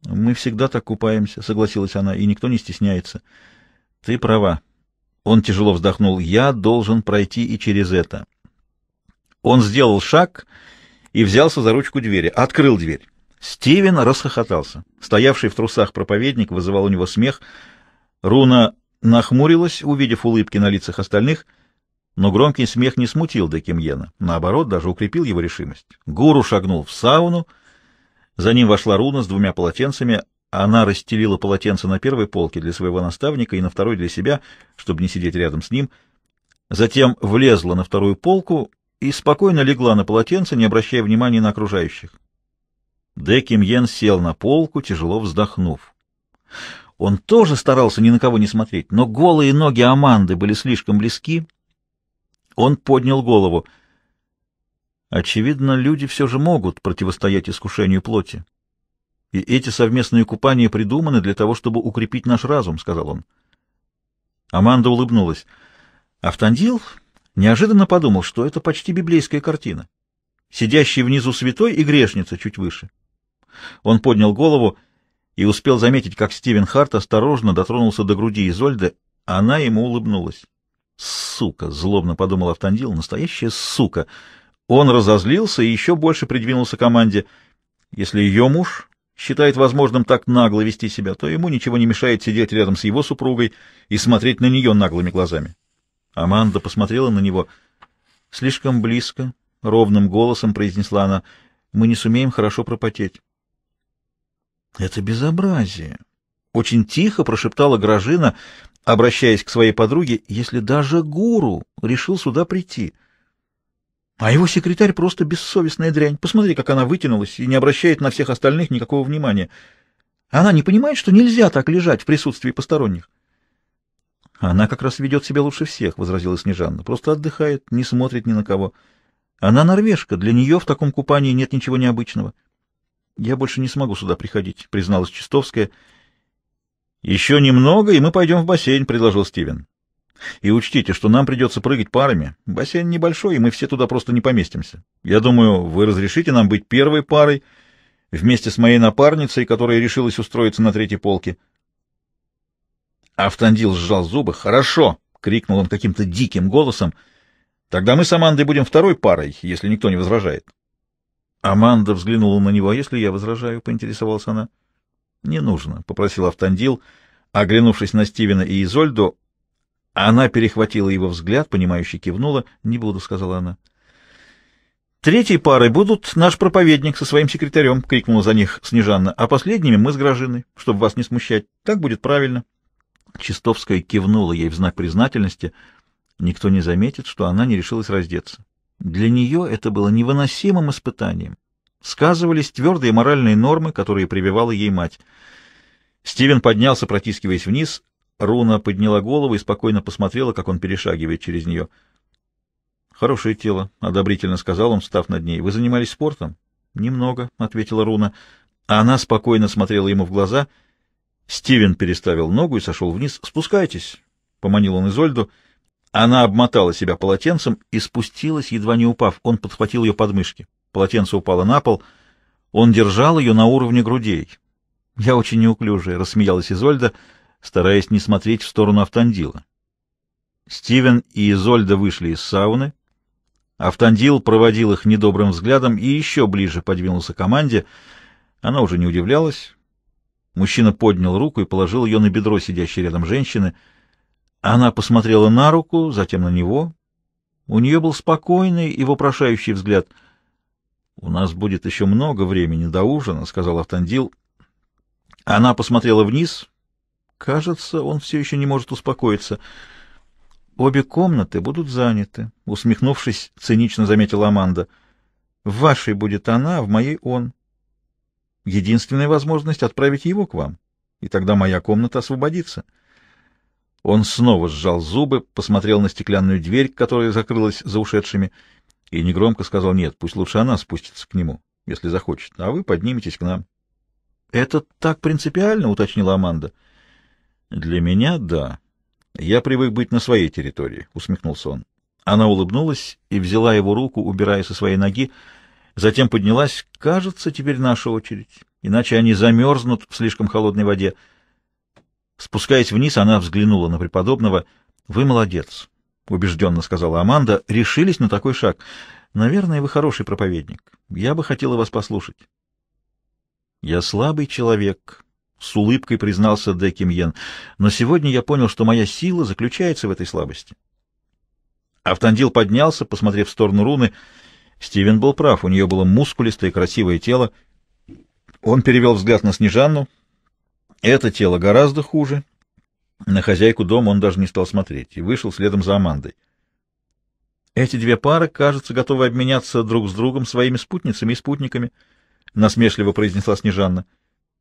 «Мы всегда так купаемся», — согласилась она, — «и никто не стесняется». «Ты права», он тяжело вздохнул. «Я должен пройти и через это». Он сделал шаг и взялся за ручку двери. Открыл дверь. Стивен расхохотался. Стоявший в трусах проповедник вызывал у него смех. Руна нахмурилась, увидев улыбки на лицах остальных, но громкий смех не смутил Декимьена. Наоборот, даже укрепил его решимость. Гуру шагнул в сауну. За ним вошла Руна с двумя полотенцами. Она расстелила полотенце на первой полке для своего наставника и на второй для себя, чтобы не сидеть рядом с ним. Затем влезла на вторую полку и спокойно легла на полотенце, не обращая внимания на окружающих. Де Ким Йен сел на полку, тяжело вздохнув. Он тоже старался ни на кого не смотреть, но голые ноги Аманды были слишком близки. Он поднял голову. Очевидно, люди все же могут противостоять искушению плоти. И эти совместные купания придуманы для того, чтобы укрепить наш разум, — сказал он. Аманда улыбнулась. Автандил неожиданно подумал, что это почти библейская картина. Сидящий внизу святой и грешница чуть выше. Он поднял голову и успел заметить, как Стивен Харт осторожно дотронулся до груди Изольды. А она ему улыбнулась. «Сука!» — злобно подумал Автандил. «Настоящая сука!» Он разозлился и еще больше придвинулся к команде. «Если ее муж считает возможным так нагло вести себя, то ему ничего не мешает сидеть рядом с его супругой и смотреть на нее наглыми глазами. Аманда посмотрела на него. «Слишком близко», — ровным голосом произнесла она, — «мы не сумеем хорошо пропотеть». «Это безобразие!» — очень тихо прошептала Гражина, обращаясь к своей подруге, «если даже гуру решил сюда прийти». А его секретарь просто бессовестная дрянь. Посмотри, как она вытянулась и не обращает на всех остальных никакого внимания. Она не понимает, что нельзя так лежать в присутствии посторонних. Она как раз ведет себя лучше всех, — возразила Снежанна. Просто отдыхает, не смотрит ни на кого. Она норвежка, для нее в таком купании нет ничего необычного. Я больше не смогу сюда приходить, — призналась Чистовская. — Еще немного, и мы пойдем в бассейн, — предложил Стивен. И учтите, что нам придется прыгать парами. Бассейн небольшой, и мы все туда просто не поместимся. Я думаю, вы разрешите нам быть первой парой вместе с моей напарницей, которая решилась устроиться на третьей полке. Автандил сжал зубы. «Хорошо!» — крикнул он каким-то диким голосом. «Тогда мы с Амандой будем второй парой, если никто не возражает». Аманда взглянула на него. «А если я возражаю?» — поинтересовалась она. «Не нужно», — попросил Автандил. Оглянувшись на Стивена и Изольду, она перехватила его взгляд, понимающе кивнула. «Не буду», — сказала она. «Третьей парой будут наш проповедник со своим секретарем», — крикнула за них Снежанна. «А последними мы с Грожиной, чтобы вас не смущать. Так будет правильно». Чистовская кивнула ей в знак признательности. Никто не заметит, что она не решилась раздеться. Для нее это было невыносимым испытанием. Сказывались твердые моральные нормы, которые прививала ей мать. Стивен поднялся, протискиваясь вниз. Руна подняла голову и спокойно посмотрела, как он перешагивает через нее. «Хорошее тело», — одобрительно сказал он, встав над ней. «Вы занимались спортом?» «Немного», — ответила Руна. А она спокойно смотрела ему в глаза. Стивен переставил ногу и сошел вниз. «Спускайтесь», — поманил он Изольду. Она обмотала себя полотенцем и спустилась, едва не упав. Он подхватил ее подмышки. Полотенце упало на пол. Он держал ее на уровне грудей. «Я очень неуклюжая», — рассмеялась Изольда, — стараясь не смотреть в сторону Автандила. Стивен и Изольда вышли из сауны. Автандил проводил их недобрым взглядом и еще ближе подвинулся к команде. Она уже не удивлялась. Мужчина поднял руку и положил ее на бедро сидящей рядом женщины. Она посмотрела на руку, затем на него. У нее был спокойный и вопрошающий взгляд. — У нас будет еще много времени до ужина, — сказал Автандил. Она посмотрела вниз Кажется, он все еще не может успокоиться. Обе комнаты будут заняты, — усмехнувшись, цинично заметила Аманда. В вашей будет она, в моей он. Единственная возможность — отправить его к вам, и тогда моя комната освободится. Он снова сжал зубы, посмотрел на стеклянную дверь, которая закрылась за ушедшими, и негромко сказал «Нет, пусть лучше она спустится к нему, если захочет, а вы подниметесь к нам». — Это так принципиально, — уточнила Аманда. — «Для меня — да. Я привык быть на своей территории», — усмехнулся он. Она улыбнулась и взяла его руку, убирая со своей ноги, затем поднялась. «Кажется, теперь наша очередь, иначе они замерзнут в слишком холодной воде». Спускаясь вниз, она взглянула на преподобного. «Вы молодец», — убежденно сказала Аманда. «Решились на такой шаг. Наверное, вы хороший проповедник. Я бы хотела вас послушать». «Я слабый человек», — с улыбкой признался Де Кимьен. «Но сегодня я понял, что моя сила заключается в этой слабости». Автандил поднялся, посмотрев в сторону руны. Стивен был прав, у нее было мускулистое красивое тело. Он перевел взгляд на Снежанну. Это тело гораздо хуже. На хозяйку дома он даже не стал смотреть и вышел следом за Амандой. Эти две пары, кажется, готовы обменяться друг с другом своими спутницами и спутниками, — насмешливо произнесла Снежанна.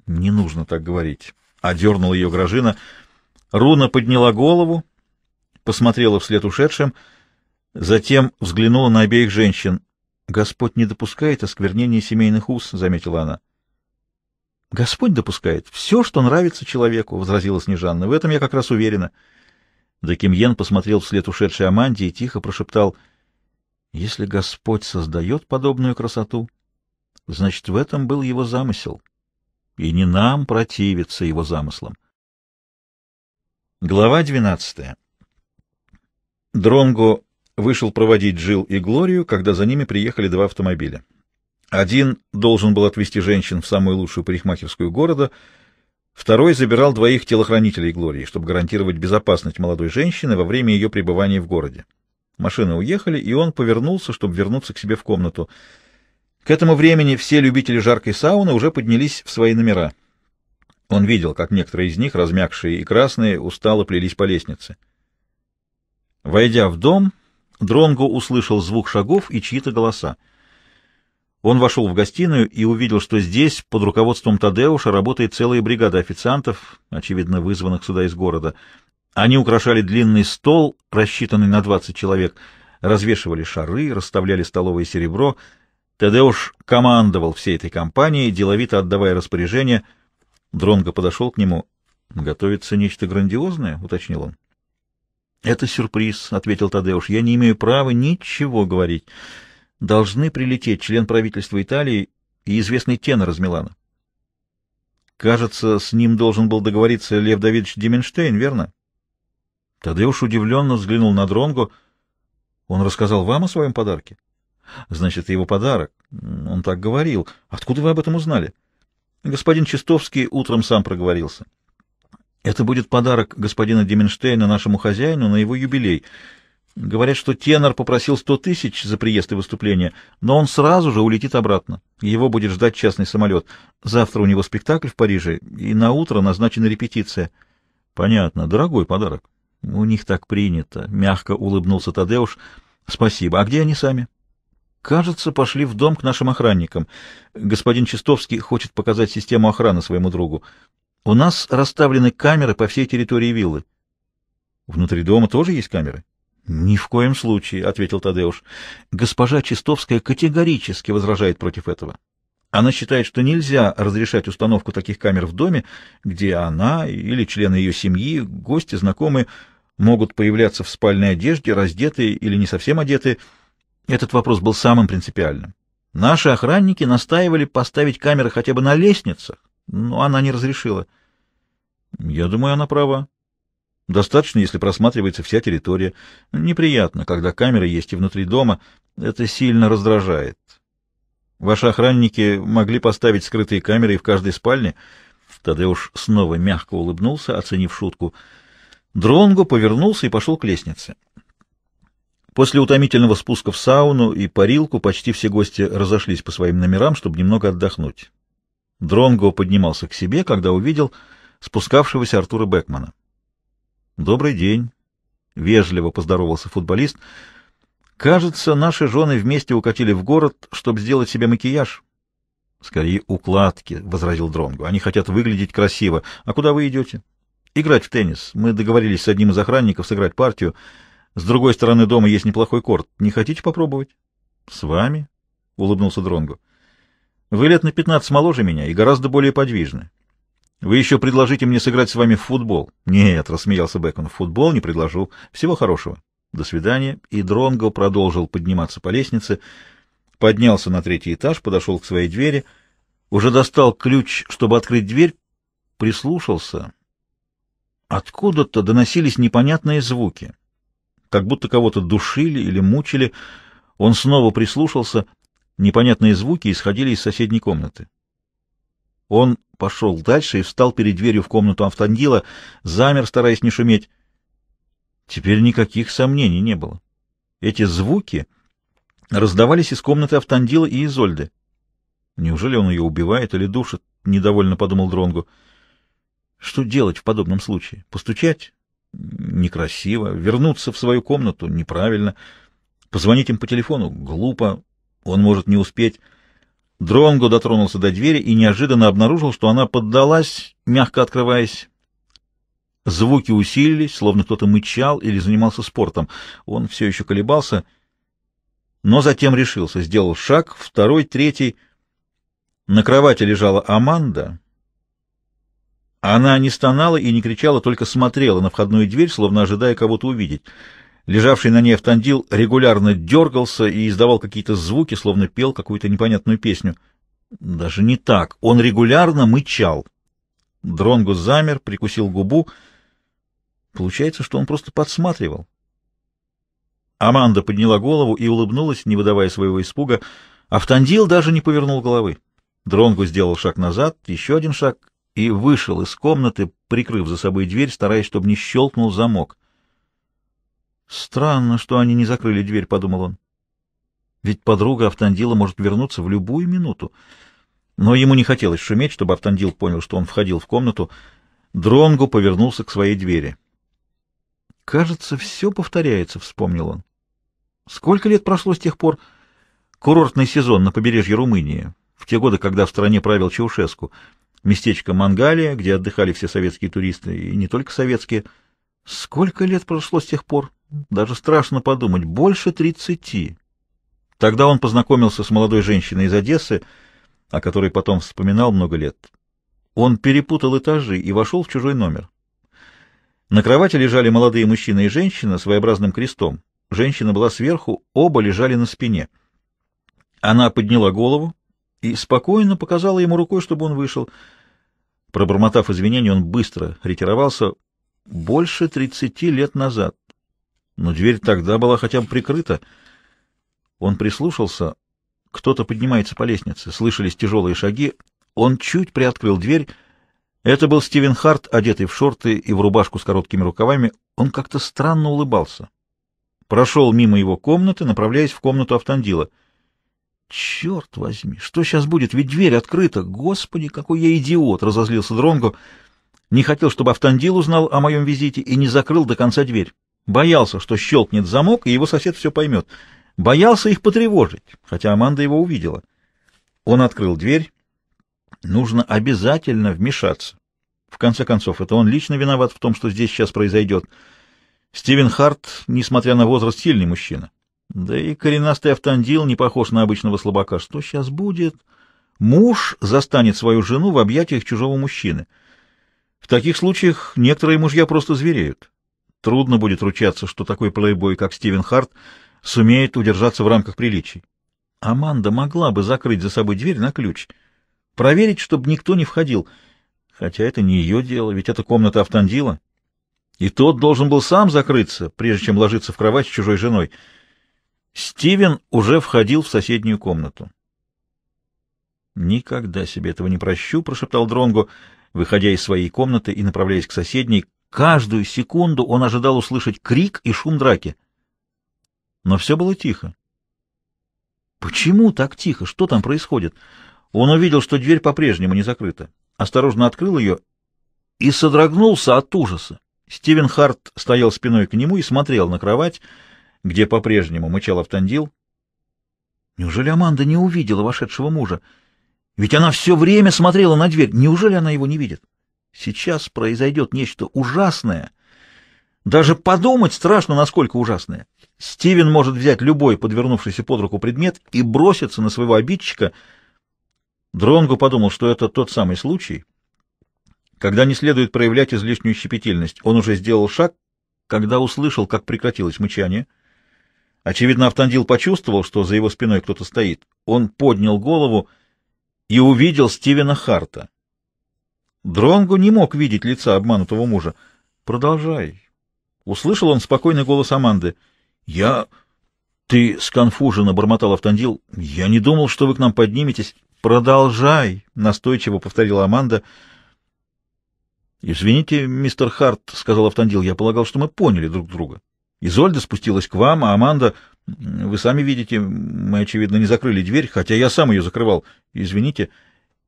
Не нужно так говорить. Одернула ее Гражина. Руна подняла голову, посмотрела вслед ушедшим, затем взглянула на обеих женщин. «Господь не допускает осквернения семейных уз», — заметила она. «Господь допускает все, что нравится человеку», — возразила Снежанна. «В этом я как раз уверена». Дакимьен посмотрел вслед ушедшей Аманде и тихо прошептал, «Если Господь создает подобную красоту, значит, в этом был его замысел» и не нам противиться его замыслам. Глава 12. Дронго вышел проводить Джил и Глорию, когда за ними приехали два автомобиля. Один должен был отвезти женщин в самую лучшую парикмахерскую города, второй забирал двоих телохранителей Глории, чтобы гарантировать безопасность молодой женщины во время ее пребывания в городе. Машины уехали, и он повернулся, чтобы вернуться к себе в комнату — к этому времени все любители жаркой сауны уже поднялись в свои номера. Он видел, как некоторые из них, размягшие и красные, устало плелись по лестнице. Войдя в дом, Дронго услышал звук шагов и чьи-то голоса. Он вошел в гостиную и увидел, что здесь под руководством Тадеуша работает целая бригада официантов, очевидно вызванных сюда из города. Они украшали длинный стол, рассчитанный на 20 человек, развешивали шары, расставляли столовое серебро — Тадеуш командовал всей этой компанией, деловито отдавая распоряжение. Дронго подошел к нему. «Готовится нечто грандиозное?» — уточнил он. «Это сюрприз», — ответил Тадеуш. «Я не имею права ничего говорить. Должны прилететь член правительства Италии и известный тенор из Милана». «Кажется, с ним должен был договориться Лев Давидович Деменштейн, верно?» Тадеуш удивленно взглянул на Дронго. «Он рассказал вам о своем подарке?» Значит, его подарок. Он так говорил. Откуда вы об этом узнали? Господин Чистовский утром сам проговорился. Это будет подарок господина Деменштейна нашему хозяину на его юбилей. Говорят, что тенор попросил сто тысяч за приезд и выступление, но он сразу же улетит обратно. Его будет ждать частный самолет. Завтра у него спектакль в Париже, и на утро назначена репетиция. Понятно, дорогой подарок. У них так принято, мягко улыбнулся Тадеуш. Спасибо. А где они сами? Кажется, пошли в дом к нашим охранникам. Господин Чистовский хочет показать систему охраны своему другу. У нас расставлены камеры по всей территории виллы. Внутри дома тоже есть камеры? Ни в коем случае, ответил Тадеуш. Госпожа Чистовская категорически возражает против этого. Она считает, что нельзя разрешать установку таких камер в доме, где она или члены ее семьи, гости, знакомые могут появляться в спальной одежде, раздетые или не совсем одетые. Этот вопрос был самым принципиальным. Наши охранники настаивали поставить камеры хотя бы на лестницах, но она не разрешила. Я думаю, она права. Достаточно, если просматривается вся территория. Неприятно, когда камеры есть и внутри дома. Это сильно раздражает. Ваши охранники могли поставить скрытые камеры и в каждой спальне. Тадеуш снова мягко улыбнулся, оценив шутку. Дронгу повернулся и пошел к лестнице. После утомительного спуска в сауну и парилку почти все гости разошлись по своим номерам, чтобы немного отдохнуть. Дронго поднимался к себе, когда увидел спускавшегося Артура Бекмана. «Добрый день», — вежливо поздоровался футболист. «Кажется, наши жены вместе укатили в город, чтобы сделать себе макияж». «Скорее укладки», — возразил Дронго. «Они хотят выглядеть красиво. А куда вы идете?» «Играть в теннис. Мы договорились с одним из охранников сыграть партию». С другой стороны дома есть неплохой корт. Не хотите попробовать? — С вами, — улыбнулся Дронгу. Вы лет на пятнадцать моложе меня и гораздо более подвижны. Вы еще предложите мне сыграть с вами в футбол. — Нет, — рассмеялся Бекон, — в футбол не предложу. Всего хорошего. До свидания. И Дронго продолжил подниматься по лестнице, поднялся на третий этаж, подошел к своей двери, уже достал ключ, чтобы открыть дверь, прислушался. Откуда-то доносились непонятные звуки как будто кого-то душили или мучили. Он снова прислушался. Непонятные звуки исходили из соседней комнаты. Он пошел дальше и встал перед дверью в комнату Автандила, замер, стараясь не шуметь. Теперь никаких сомнений не было. Эти звуки раздавались из комнаты Автандила и Изольды. Неужели он ее убивает или душит? — недовольно подумал Дронгу. Что делать в подобном случае? Постучать? некрасиво, вернуться в свою комнату неправильно, позвонить им по телефону глупо, он может не успеть. Дронго дотронулся до двери и неожиданно обнаружил, что она поддалась, мягко открываясь. Звуки усилились, словно кто-то мычал или занимался спортом. Он все еще колебался, но затем решился, сделал шаг, второй, третий. На кровати лежала Аманда, она не стонала и не кричала, только смотрела на входную дверь, словно ожидая кого-то увидеть. Лежавший на ней автандил регулярно дергался и издавал какие-то звуки, словно пел какую-то непонятную песню. Даже не так. Он регулярно мычал. дронгу замер, прикусил губу. Получается, что он просто подсматривал. Аманда подняла голову и улыбнулась, не выдавая своего испуга. Автандил даже не повернул головы. Дронгу сделал шаг назад, еще один шаг, и вышел из комнаты, прикрыв за собой дверь, стараясь, чтобы не щелкнул замок. «Странно, что они не закрыли дверь», — подумал он. «Ведь подруга Автандила может вернуться в любую минуту». Но ему не хотелось шуметь, чтобы Автандил понял, что он входил в комнату. Дронгу повернулся к своей двери. «Кажется, все повторяется», — вспомнил он. «Сколько лет прошло с тех пор? Курортный сезон на побережье Румынии, в те годы, когда в стране правил Чаушеску» местечко Мангалия, где отдыхали все советские туристы, и не только советские. Сколько лет прошло с тех пор? Даже страшно подумать. Больше тридцати. Тогда он познакомился с молодой женщиной из Одессы, о которой потом вспоминал много лет. Он перепутал этажи и вошел в чужой номер. На кровати лежали молодые мужчина и женщина своеобразным крестом. Женщина была сверху, оба лежали на спине. Она подняла голову и спокойно показала ему рукой, чтобы он вышел — Пробормотав извинения, он быстро ретировался. Больше тридцати лет назад. Но дверь тогда была хотя бы прикрыта. Он прислушался. Кто-то поднимается по лестнице. Слышались тяжелые шаги. Он чуть приоткрыл дверь. Это был Стивен Харт, одетый в шорты и в рубашку с короткими рукавами. Он как-то странно улыбался. Прошел мимо его комнаты, направляясь в комнату Автандила — Черт возьми, что сейчас будет? Ведь дверь открыта. Господи, какой я идиот! — разозлился Дронго. Не хотел, чтобы Автандил узнал о моем визите и не закрыл до конца дверь. Боялся, что щелкнет замок, и его сосед все поймет. Боялся их потревожить, хотя Аманда его увидела. Он открыл дверь. Нужно обязательно вмешаться. В конце концов, это он лично виноват в том, что здесь сейчас произойдет. Стивен Харт, несмотря на возраст, сильный мужчина. Да и коренастый автандил не похож на обычного слабака. Что сейчас будет? Муж застанет свою жену в объятиях чужого мужчины. В таких случаях некоторые мужья просто звереют. Трудно будет ручаться, что такой плейбой, как Стивен Харт, сумеет удержаться в рамках приличий. Аманда могла бы закрыть за собой дверь на ключ, проверить, чтобы никто не входил. Хотя это не ее дело, ведь это комната автандила. И тот должен был сам закрыться, прежде чем ложиться в кровать с чужой женой. Стивен уже входил в соседнюю комнату. «Никогда себе этого не прощу», — прошептал Дронгу, выходя из своей комнаты и направляясь к соседней. Каждую секунду он ожидал услышать крик и шум драки. Но все было тихо. Почему так тихо? Что там происходит? Он увидел, что дверь по-прежнему не закрыта. Осторожно открыл ее и содрогнулся от ужаса. Стивен Харт стоял спиной к нему и смотрел на кровать, где по-прежнему мычал автандил. Неужели Аманда не увидела вошедшего мужа? Ведь она все время смотрела на дверь. Неужели она его не видит? Сейчас произойдет нечто ужасное. Даже подумать страшно, насколько ужасное. Стивен может взять любой подвернувшийся под руку предмет и броситься на своего обидчика. Дронго подумал, что это тот самый случай, когда не следует проявлять излишнюю щепетильность. Он уже сделал шаг, когда услышал, как прекратилось мычание — Очевидно, Автандил почувствовал, что за его спиной кто-то стоит. Он поднял голову и увидел Стивена Харта. Дронгу не мог видеть лица обманутого мужа. «Продолжай». Услышал он спокойный голос Аманды. «Я...» «Ты сконфуженно бормотал Автандил. Я не думал, что вы к нам подниметесь». «Продолжай», — настойчиво повторила Аманда. «Извините, мистер Харт», — сказал Автандил, — «я полагал, что мы поняли друг друга». Изольда спустилась к вам, а Аманда... Вы сами видите, мы, очевидно, не закрыли дверь, хотя я сам ее закрывал. Извините.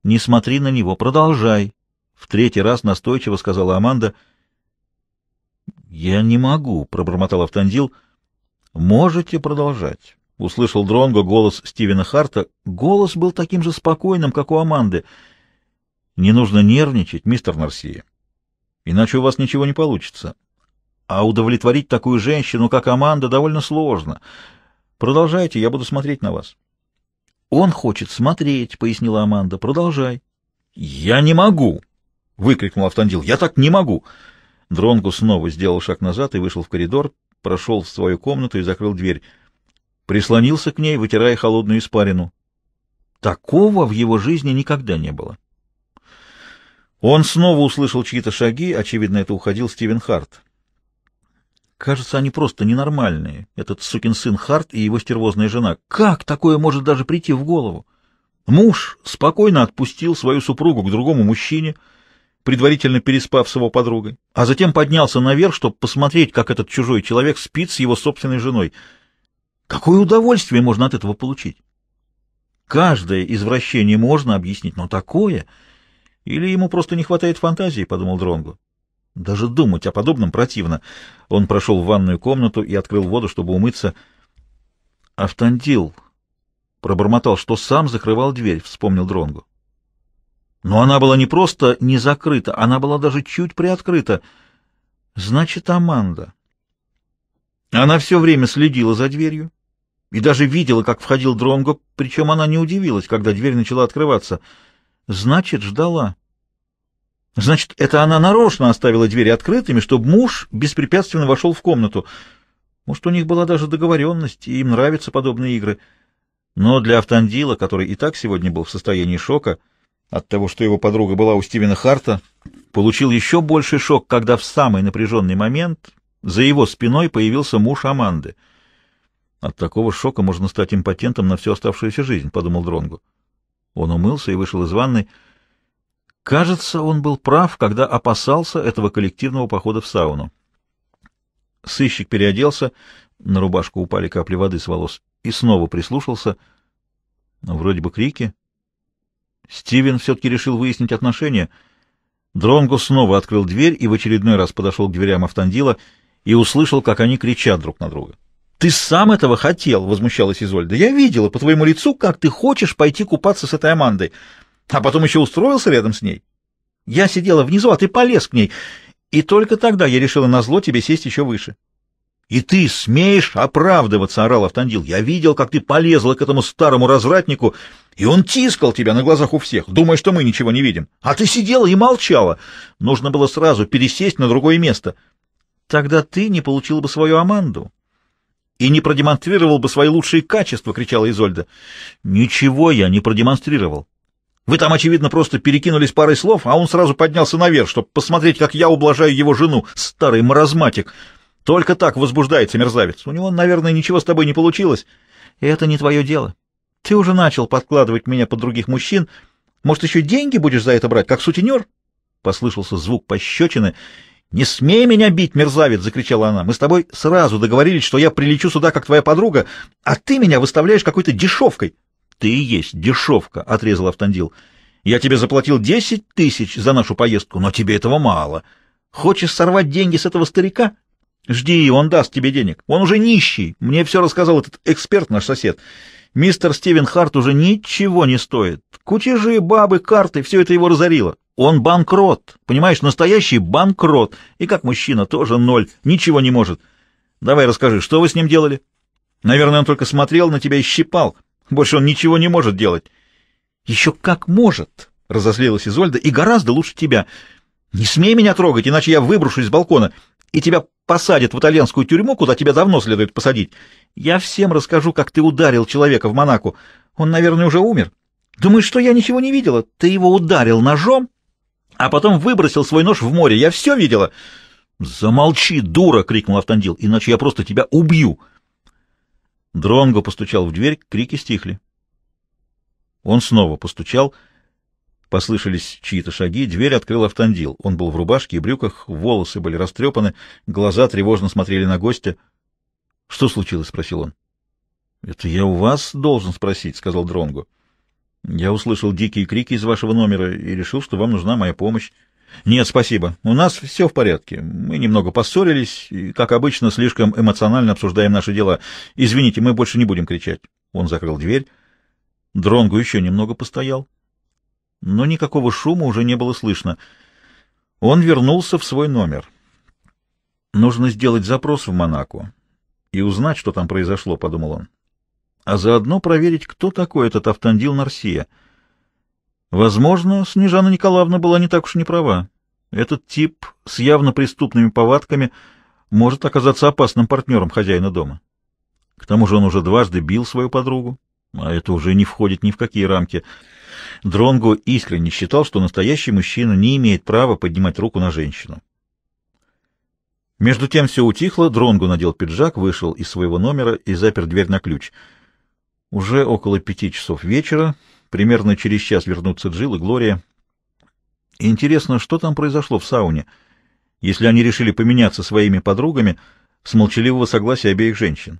Не смотри на него, продолжай. В третий раз настойчиво сказала Аманда. Я не могу, пробормотал Автандил. Можете продолжать. Услышал Дронго голос Стивена Харта. Голос был таким же спокойным, как у Аманды. Не нужно нервничать, мистер Нарсия. Иначе у вас ничего не получится. А удовлетворить такую женщину, как Аманда, довольно сложно. Продолжайте, я буду смотреть на вас. Он хочет смотреть, пояснила Аманда. Продолжай. Я не могу, выкрикнул Автандил. Я так не могу. Дронгу снова сделал шаг назад и вышел в коридор, прошел в свою комнату и закрыл дверь. Прислонился к ней, вытирая холодную испарину. Такого в его жизни никогда не было. Он снова услышал чьи-то шаги, очевидно, это уходил Стивен Харт. Кажется, они просто ненормальные. Этот сукин сын Харт и его стервозная жена. Как такое может даже прийти в голову? Муж спокойно отпустил свою супругу к другому мужчине, предварительно переспав с его подругой, а затем поднялся наверх, чтобы посмотреть, как этот чужой человек спит с его собственной женой. Какое удовольствие можно от этого получить? Каждое извращение можно объяснить, но такое... Или ему просто не хватает фантазии, — подумал Дронгу. Даже думать о подобном противно. Он прошел в ванную комнату и открыл воду, чтобы умыться. «Автандил!» — пробормотал, что сам закрывал дверь, — вспомнил Дронгу. Но она была не просто не закрыта, она была даже чуть приоткрыта. Значит, Аманда. Она все время следила за дверью и даже видела, как входил Дронго, причем она не удивилась, когда дверь начала открываться. Значит, ждала. Значит, это она нарочно оставила двери открытыми, чтобы муж беспрепятственно вошел в комнату. Может, у них была даже договоренность, и им нравятся подобные игры. Но для Автандила, который и так сегодня был в состоянии шока от того, что его подруга была у Стивена Харта, получил еще больший шок, когда в самый напряженный момент за его спиной появился муж Аманды. От такого шока можно стать импотентом на всю оставшуюся жизнь, — подумал Дронгу. Он умылся и вышел из ванной, — Кажется, он был прав, когда опасался этого коллективного похода в сауну. Сыщик переоделся, на рубашку упали капли воды с волос, и снова прислушался. Ну, вроде бы крики. Стивен все-таки решил выяснить отношения. Дронго снова открыл дверь и в очередной раз подошел к дверям Автандила и услышал, как они кричат друг на друга. «Ты сам этого хотел!» — возмущалась Изольда. «Я видела по твоему лицу, как ты хочешь пойти купаться с этой Амандой!» а потом еще устроился рядом с ней. Я сидела внизу, а ты полез к ней, и только тогда я решила назло тебе сесть еще выше. — И ты смеешь оправдываться, — орал Автандил. — Я видел, как ты полезла к этому старому развратнику, и он тискал тебя на глазах у всех, думая, что мы ничего не видим. А ты сидела и молчала. Нужно было сразу пересесть на другое место. Тогда ты не получил бы свою Аманду и не продемонстрировал бы свои лучшие качества, — кричала Изольда. — Ничего я не продемонстрировал. Вы там, очевидно, просто перекинулись парой слов, а он сразу поднялся наверх, чтобы посмотреть, как я ублажаю его жену, старый маразматик. Только так возбуждается мерзавец. У него, наверное, ничего с тобой не получилось. И это не твое дело. Ты уже начал подкладывать меня под других мужчин. Может, еще деньги будешь за это брать, как сутенер?» Послышался звук пощечины. «Не смей меня бить, мерзавец!» — закричала она. «Мы с тобой сразу договорились, что я прилечу сюда, как твоя подруга, а ты меня выставляешь какой-то дешевкой!» «Ты есть дешевка», — отрезал Автандил. «Я тебе заплатил десять тысяч за нашу поездку, но тебе этого мало. Хочешь сорвать деньги с этого старика? Жди, он даст тебе денег. Он уже нищий. Мне все рассказал этот эксперт, наш сосед. Мистер Стивен Харт уже ничего не стоит. Кутежи, бабы, карты — все это его разорило. Он банкрот, понимаешь, настоящий банкрот. И как мужчина, тоже ноль, ничего не может. Давай расскажи, что вы с ним делали?» Наверное, он только смотрел на тебя и щипал. Больше он ничего не может делать. Еще как может, разозлилась Изольда, и гораздо лучше тебя. Не смей меня трогать, иначе я выброшусь с балкона, и тебя посадят в итальянскую тюрьму, куда тебя давно следует посадить. Я всем расскажу, как ты ударил человека в Монако. Он, наверное, уже умер. Думаешь, что я ничего не видела? Ты его ударил ножом, а потом выбросил свой нож в море. Я все видела. Замолчи, дура, крикнул Автандил, иначе я просто тебя убью. Дронго постучал в дверь, крики стихли. Он снова постучал. Послышались чьи-то шаги, дверь открыл автандил. Он был в рубашке и брюках, волосы были растрепаны, глаза тревожно смотрели на гостя. — Что случилось? — спросил он. — Это я у вас должен спросить, — сказал Дронго. Я услышал дикие крики из вашего номера и решил, что вам нужна моя помощь. «Нет, спасибо. У нас все в порядке. Мы немного поссорились и, как обычно, слишком эмоционально обсуждаем наши дела. Извините, мы больше не будем кричать». Он закрыл дверь. Дронгу еще немного постоял. Но никакого шума уже не было слышно. Он вернулся в свой номер. «Нужно сделать запрос в Монако и узнать, что там произошло», — подумал он. «А заодно проверить, кто такой этот Автандил Нарсия». Возможно, Снежана Николаевна была не так уж и не права. Этот тип с явно преступными повадками может оказаться опасным партнером хозяина дома. К тому же он уже дважды бил свою подругу, а это уже не входит ни в какие рамки. Дронго искренне считал, что настоящий мужчина не имеет права поднимать руку на женщину. Между тем все утихло, Дронго надел пиджак, вышел из своего номера и запер дверь на ключ. Уже около пяти часов вечера Примерно через час вернутся Джилл и Глория. Интересно, что там произошло в сауне, если они решили поменяться своими подругами с молчаливого согласия обеих женщин?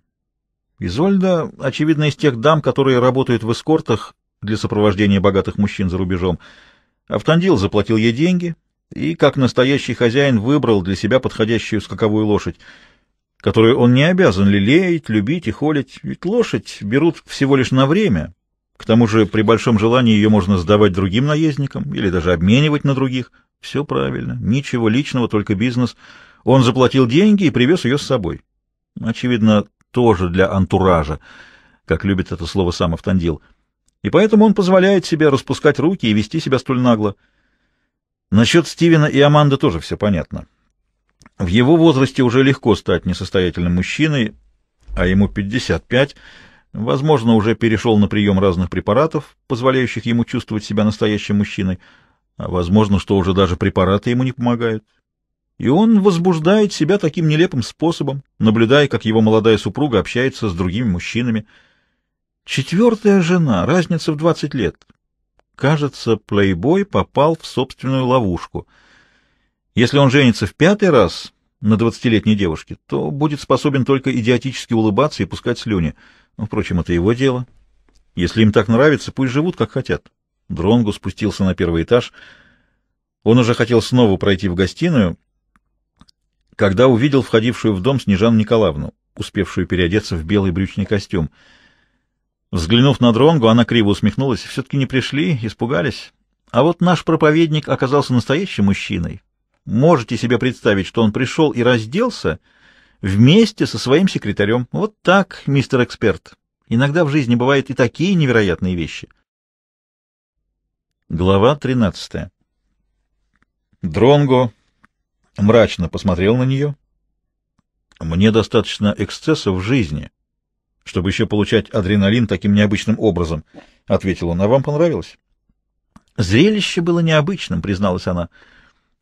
Изольда, очевидно, из тех дам, которые работают в эскортах для сопровождения богатых мужчин за рубежом. Автандил заплатил ей деньги и, как настоящий хозяин, выбрал для себя подходящую скаковую лошадь, которую он не обязан лелеять, любить и холить, ведь лошадь берут всего лишь на время, к тому же при большом желании ее можно сдавать другим наездникам или даже обменивать на других. Все правильно, ничего личного, только бизнес. Он заплатил деньги и привез ее с собой. Очевидно, тоже для антуража, как любит это слово сам Автандил. И поэтому он позволяет себе распускать руки и вести себя столь нагло. Насчет Стивена и Аманды тоже все понятно. В его возрасте уже легко стать несостоятельным мужчиной, а ему 55 — Возможно, уже перешел на прием разных препаратов, позволяющих ему чувствовать себя настоящим мужчиной, а возможно, что уже даже препараты ему не помогают. И он возбуждает себя таким нелепым способом, наблюдая, как его молодая супруга общается с другими мужчинами. Четвертая жена, разница в 20 лет. Кажется, плейбой попал в собственную ловушку. Если он женится в пятый раз на 20-летней девушке, то будет способен только идиотически улыбаться и пускать слюни — ну, впрочем, это его дело. Если им так нравится, пусть живут, как хотят. Дронгу спустился на первый этаж. Он уже хотел снова пройти в гостиную, когда увидел входившую в дом Снежану Николаевну, успевшую переодеться в белый брючный костюм. Взглянув на Дронгу, она криво усмехнулась. Все-таки не пришли, испугались. А вот наш проповедник оказался настоящим мужчиной. Можете себе представить, что он пришел и разделся — Вместе со своим секретарем. Вот так, мистер эксперт. Иногда в жизни бывают и такие невероятные вещи. Глава 13. Дронго мрачно посмотрел на нее. Мне достаточно эксцессов в жизни, чтобы еще получать адреналин таким необычным образом, — ответил он. — А вам понравилось? — Зрелище было необычным, — призналась она.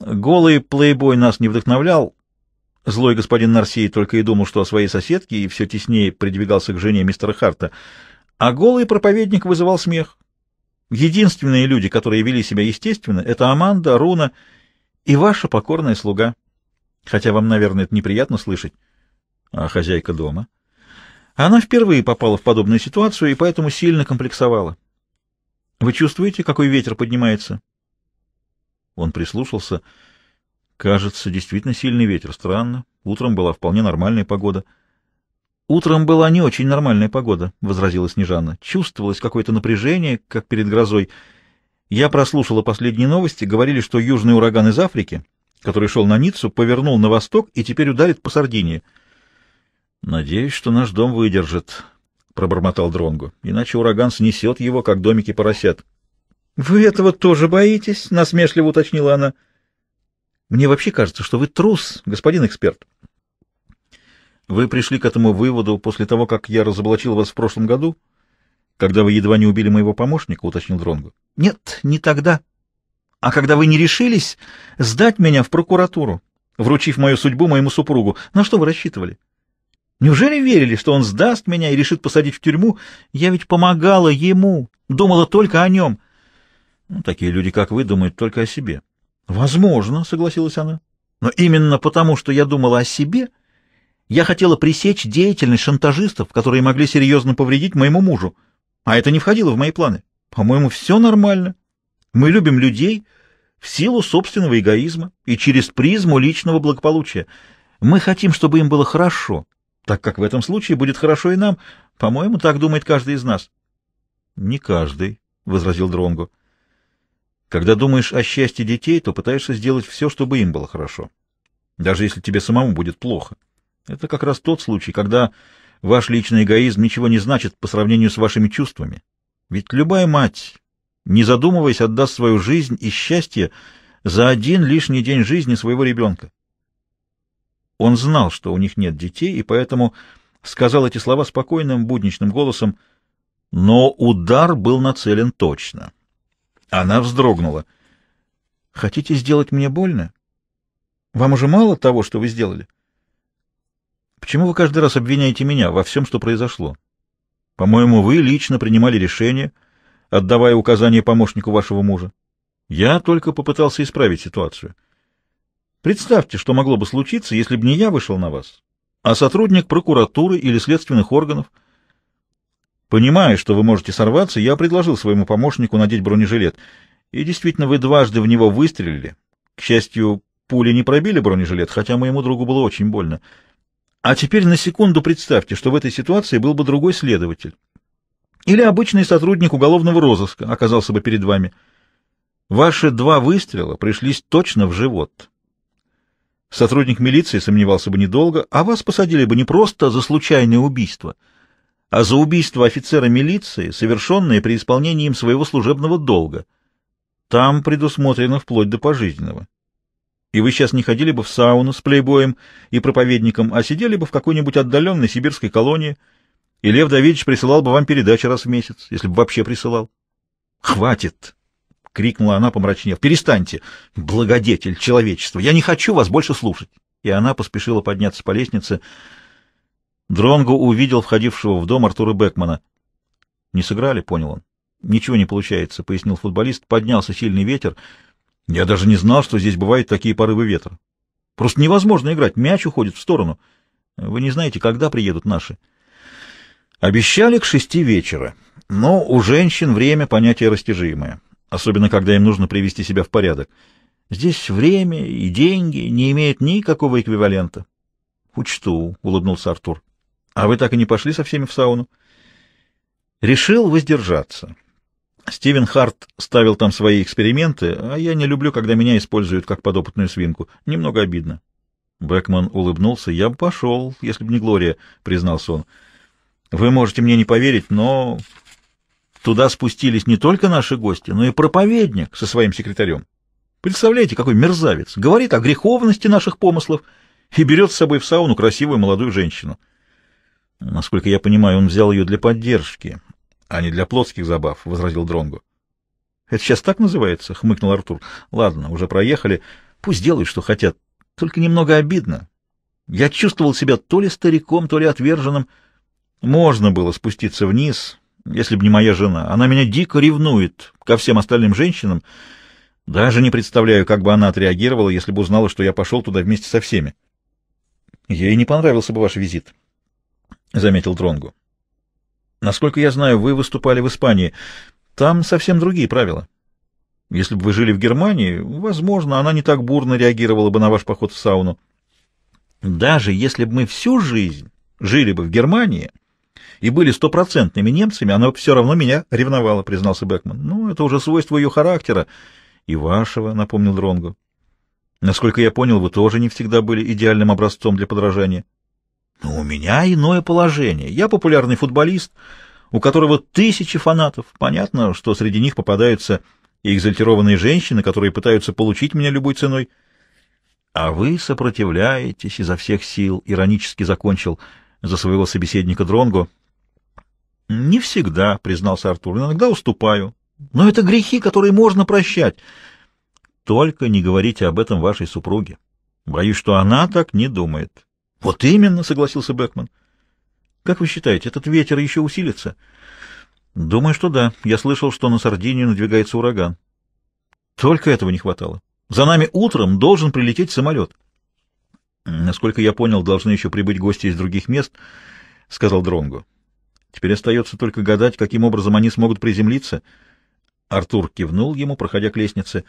Голый плейбой нас не вдохновлял, Злой господин Нарсий только и думал, что о своей соседке, и все теснее придвигался к жене мистера Харта. А голый проповедник вызывал смех. Единственные люди, которые вели себя естественно, это Аманда, Руна и ваша покорная слуга. Хотя вам, наверное, это неприятно слышать. А хозяйка дома? Она впервые попала в подобную ситуацию и поэтому сильно комплексовала. Вы чувствуете, какой ветер поднимается? Он прислушался. Кажется, действительно сильный ветер. Странно. Утром была вполне нормальная погода. Утром была не очень нормальная погода, — возразила Снежана. Чувствовалось какое-то напряжение, как перед грозой. Я прослушала последние новости. Говорили, что южный ураган из Африки, который шел на Ниццу, повернул на восток и теперь ударит по Сардинии. Надеюсь, что наш дом выдержит, — пробормотал Дронгу. Иначе ураган снесет его, как домики поросят. — Вы этого тоже боитесь? — насмешливо уточнила она. — мне вообще кажется, что вы трус, господин эксперт. Вы пришли к этому выводу после того, как я разоблачил вас в прошлом году, когда вы едва не убили моего помощника, уточнил Дронго. Нет, не тогда. А когда вы не решились сдать меня в прокуратуру, вручив мою судьбу моему супругу, на что вы рассчитывали? Неужели верили, что он сдаст меня и решит посадить в тюрьму? Я ведь помогала ему, думала только о нем. Ну, такие люди, как вы, думают только о себе. «Возможно», — согласилась она. «Но именно потому, что я думала о себе, я хотела пресечь деятельность шантажистов, которые могли серьезно повредить моему мужу. А это не входило в мои планы. По-моему, все нормально. Мы любим людей в силу собственного эгоизма и через призму личного благополучия. Мы хотим, чтобы им было хорошо, так как в этом случае будет хорошо и нам. По-моему, так думает каждый из нас». «Не каждый», — возразил Дронгу. Когда думаешь о счастье детей, то пытаешься сделать все, чтобы им было хорошо, даже если тебе самому будет плохо. Это как раз тот случай, когда ваш личный эгоизм ничего не значит по сравнению с вашими чувствами. Ведь любая мать, не задумываясь, отдаст свою жизнь и счастье за один лишний день жизни своего ребенка. Он знал, что у них нет детей, и поэтому сказал эти слова спокойным будничным голосом, но удар был нацелен точно. Она вздрогнула. «Хотите сделать мне больно? Вам уже мало того, что вы сделали? Почему вы каждый раз обвиняете меня во всем, что произошло? По-моему, вы лично принимали решение, отдавая указания помощнику вашего мужа. Я только попытался исправить ситуацию. Представьте, что могло бы случиться, если бы не я вышел на вас, а сотрудник прокуратуры или следственных органов — Понимая, что вы можете сорваться, я предложил своему помощнику надеть бронежилет. И действительно, вы дважды в него выстрелили. К счастью, пули не пробили бронежилет, хотя моему другу было очень больно. А теперь на секунду представьте, что в этой ситуации был бы другой следователь. Или обычный сотрудник уголовного розыска оказался бы перед вами. Ваши два выстрела пришлись точно в живот. Сотрудник милиции сомневался бы недолго, а вас посадили бы не просто за случайное убийство — а за убийство офицера милиции, совершенное при исполнении им своего служебного долга. Там предусмотрено вплоть до пожизненного. И вы сейчас не ходили бы в сауну с плейбоем и проповедником, а сидели бы в какой-нибудь отдаленной сибирской колонии, и Лев Давидович присылал бы вам передачи раз в месяц, если бы вообще присылал. «Хватит!» — крикнула она, помрачнев. «Перестаньте, благодетель человечества! Я не хочу вас больше слушать!» И она поспешила подняться по лестнице, — Дронго увидел входившего в дом Артура Бекмана. «Не сыграли?» — понял он. «Ничего не получается», — пояснил футболист. «Поднялся сильный ветер. Я даже не знал, что здесь бывают такие порывы ветра. Просто невозможно играть. Мяч уходит в сторону. Вы не знаете, когда приедут наши». Обещали к шести вечера, но у женщин время — понятие растяжимое, особенно когда им нужно привести себя в порядок. Здесь время и деньги не имеют никакого эквивалента. — Учту, — улыбнулся Артур. А вы так и не пошли со всеми в сауну? Решил воздержаться. Стивен Харт ставил там свои эксперименты, а я не люблю, когда меня используют как подопытную свинку. Немного обидно. Бекман улыбнулся. «Я бы пошел, если бы не Глория», — признался он. «Вы можете мне не поверить, но туда спустились не только наши гости, но и проповедник со своим секретарем. Представляете, какой мерзавец! Говорит о греховности наших помыслов и берет с собой в сауну красивую молодую женщину». Насколько я понимаю, он взял ее для поддержки, а не для плотских забав, — возразил Дронгу. Это сейчас так называется? — хмыкнул Артур. — Ладно, уже проехали. Пусть делают, что хотят. Только немного обидно. Я чувствовал себя то ли стариком, то ли отверженным. Можно было спуститься вниз, если бы не моя жена. Она меня дико ревнует ко всем остальным женщинам. Даже не представляю, как бы она отреагировала, если бы узнала, что я пошел туда вместе со всеми. Ей не понравился бы ваш визит. —— заметил Дронгу. Насколько я знаю, вы выступали в Испании. Там совсем другие правила. Если бы вы жили в Германии, возможно, она не так бурно реагировала бы на ваш поход в сауну. Даже если бы мы всю жизнь жили бы в Германии и были стопроцентными немцами, она все равно меня ревновала, признался Бекман. Ну, это уже свойство ее характера. И вашего, напомнил Дронгу. Насколько я понял, вы тоже не всегда были идеальным образцом для подражания. Но у меня иное положение. Я популярный футболист, у которого тысячи фанатов. Понятно, что среди них попадаются и экзальтированные женщины, которые пытаются получить меня любой ценой. А вы сопротивляетесь изо всех сил, иронически закончил за своего собеседника Дронго. Не всегда, признался Артур, иногда уступаю. Но это грехи, которые можно прощать. Только не говорите об этом вашей супруге. Боюсь, что она так не думает. Вот именно, согласился Бекман. Как вы считаете, этот ветер еще усилится? Думаю, что да. Я слышал, что на Сардинию надвигается ураган. Только этого не хватало. За нами утром должен прилететь самолет. Насколько я понял, должны еще прибыть гости из других мест, сказал Дронгу. Теперь остается только гадать, каким образом они смогут приземлиться. Артур кивнул ему, проходя к лестнице.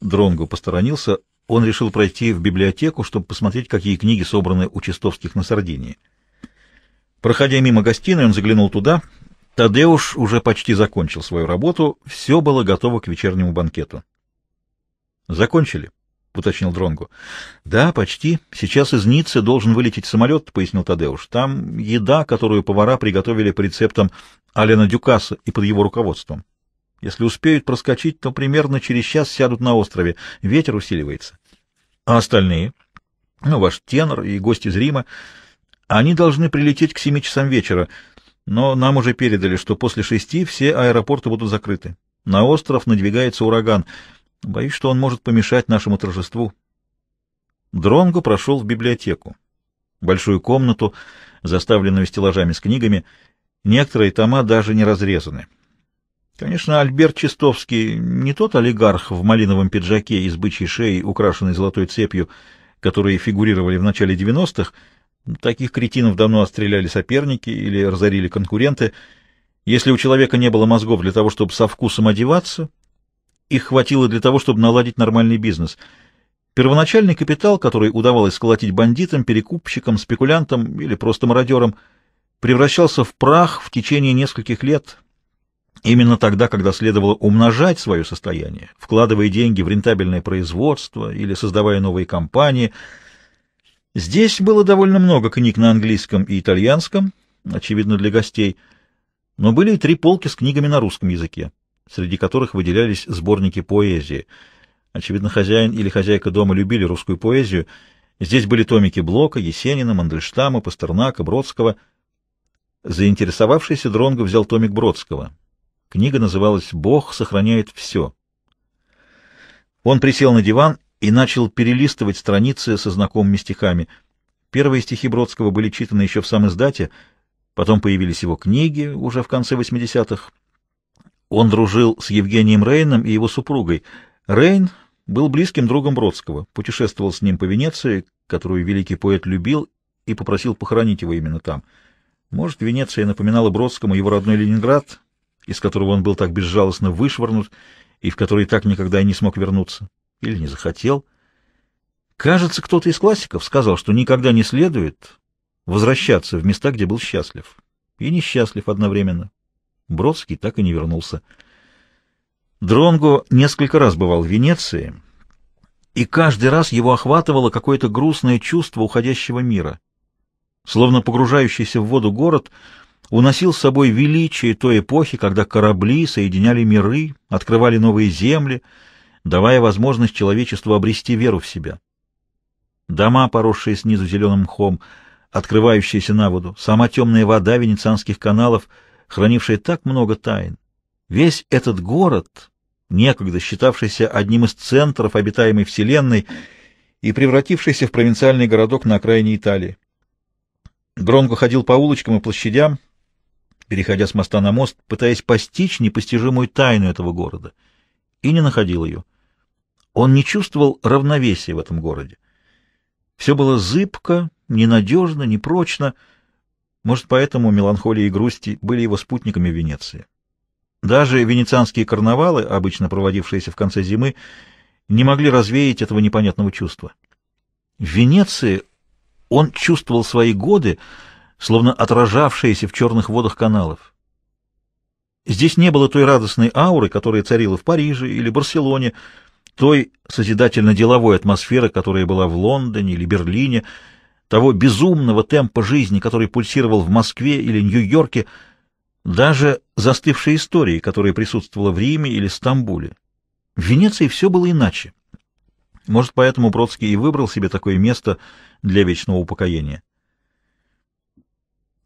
Дронгу посторонился, он решил пройти в библиотеку, чтобы посмотреть, какие книги собраны у Чистовских на Сардинии. Проходя мимо гостиной, он заглянул туда. Тадеуш уже почти закончил свою работу, все было готово к вечернему банкету. «Закончили?» — уточнил Дронгу. «Да, почти. Сейчас из Ниццы должен вылететь самолет», — пояснил Тадеуш. «Там еда, которую повара приготовили по рецептам Алена Дюкаса и под его руководством». Если успеют проскочить, то примерно через час сядут на острове. Ветер усиливается. А остальные? Ну, ваш тенор и гости из Рима. Они должны прилететь к семи часам вечера, но нам уже передали, что после шести все аэропорты будут закрыты. На остров надвигается ураган. Боюсь, что он может помешать нашему торжеству. Дронго прошел в библиотеку. Большую комнату, заставленную стеллажами с книгами. Некоторые тома даже не разрезаны. Конечно, Альберт Чистовский не тот олигарх в малиновом пиджаке из бычьей шеи, украшенной золотой цепью, которые фигурировали в начале 90-х. Таких кретинов давно отстреляли соперники или разорили конкуренты. Если у человека не было мозгов для того, чтобы со вкусом одеваться, их хватило для того, чтобы наладить нормальный бизнес. Первоначальный капитал, который удавалось сколотить бандитам, перекупщикам, спекулянтам или просто мародерам, превращался в прах в течение нескольких лет – Именно тогда, когда следовало умножать свое состояние, вкладывая деньги в рентабельное производство или создавая новые компании. Здесь было довольно много книг на английском и итальянском, очевидно, для гостей, но были и три полки с книгами на русском языке, среди которых выделялись сборники поэзии. Очевидно, хозяин или хозяйка дома любили русскую поэзию. Здесь были томики Блока, Есенина, Мандельштама, Пастернака, Бродского. Заинтересовавшийся Дронго взял томик Бродского — Книга называлась «Бог сохраняет все». Он присел на диван и начал перелистывать страницы со знакомыми стихами. Первые стихи Бродского были читаны еще в самой издате, потом появились его книги уже в конце 80-х. Он дружил с Евгением Рейном и его супругой. Рейн был близким другом Бродского, путешествовал с ним по Венеции, которую великий поэт любил и попросил похоронить его именно там. Может, Венеция напоминала Бродскому его родной Ленинград, из которого он был так безжалостно вышвырнут и в который так никогда и не смог вернуться. Или не захотел. Кажется, кто-то из классиков сказал, что никогда не следует возвращаться в места, где был счастлив. И несчастлив одновременно. Бродский так и не вернулся. Дронго несколько раз бывал в Венеции, и каждый раз его охватывало какое-то грустное чувство уходящего мира. Словно погружающийся в воду город — уносил с собой величие той эпохи, когда корабли соединяли миры, открывали новые земли, давая возможность человечеству обрести веру в себя. Дома, поросшие снизу зеленым мхом, открывающиеся на воду, сама темная вода венецианских каналов, хранившая так много тайн. Весь этот город, некогда считавшийся одним из центров обитаемой Вселенной и превратившийся в провинциальный городок на окраине Италии. Гронко ходил по улочкам и площадям, переходя с моста на мост, пытаясь постичь непостижимую тайну этого города, и не находил ее. Он не чувствовал равновесия в этом городе. Все было зыбко, ненадежно, непрочно. Может, поэтому меланхолия и грусти были его спутниками в Венеции. Даже венецианские карнавалы, обычно проводившиеся в конце зимы, не могли развеять этого непонятного чувства. В Венеции он чувствовал свои годы, словно отражавшиеся в черных водах каналов. Здесь не было той радостной ауры, которая царила в Париже или Барселоне, той созидательно-деловой атмосферы, которая была в Лондоне или Берлине, того безумного темпа жизни, который пульсировал в Москве или Нью-Йорке, даже застывшей истории, которая присутствовала в Риме или Стамбуле. В Венеции все было иначе. Может, поэтому Бродский и выбрал себе такое место для вечного упокоения.